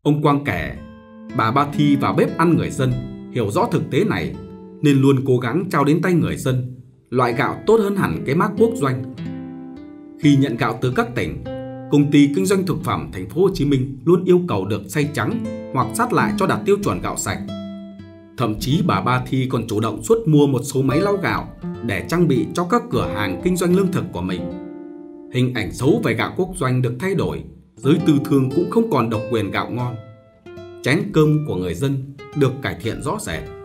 Speaker 1: Ông Quang kể, bà Ba Thi vào bếp ăn người dân, hiểu rõ thực tế này nên luôn cố gắng trao đến tay người dân loại gạo tốt hơn hẳn cái mác quốc doanh. Khi nhận gạo từ các tỉnh, công ty kinh doanh thực phẩm thành phố Hồ Chí Minh luôn yêu cầu được xay trắng hoặc sát lại cho đạt tiêu chuẩn gạo sạch Thậm chí bà Ba Thi còn chủ động xuất mua một số máy lau gạo để trang bị cho các cửa hàng kinh doanh lương thực của mình. Hình ảnh xấu về gạo quốc doanh được thay đổi, giới tư thương cũng không còn độc quyền gạo ngon. Chén cơm của người dân được cải thiện rõ rệt.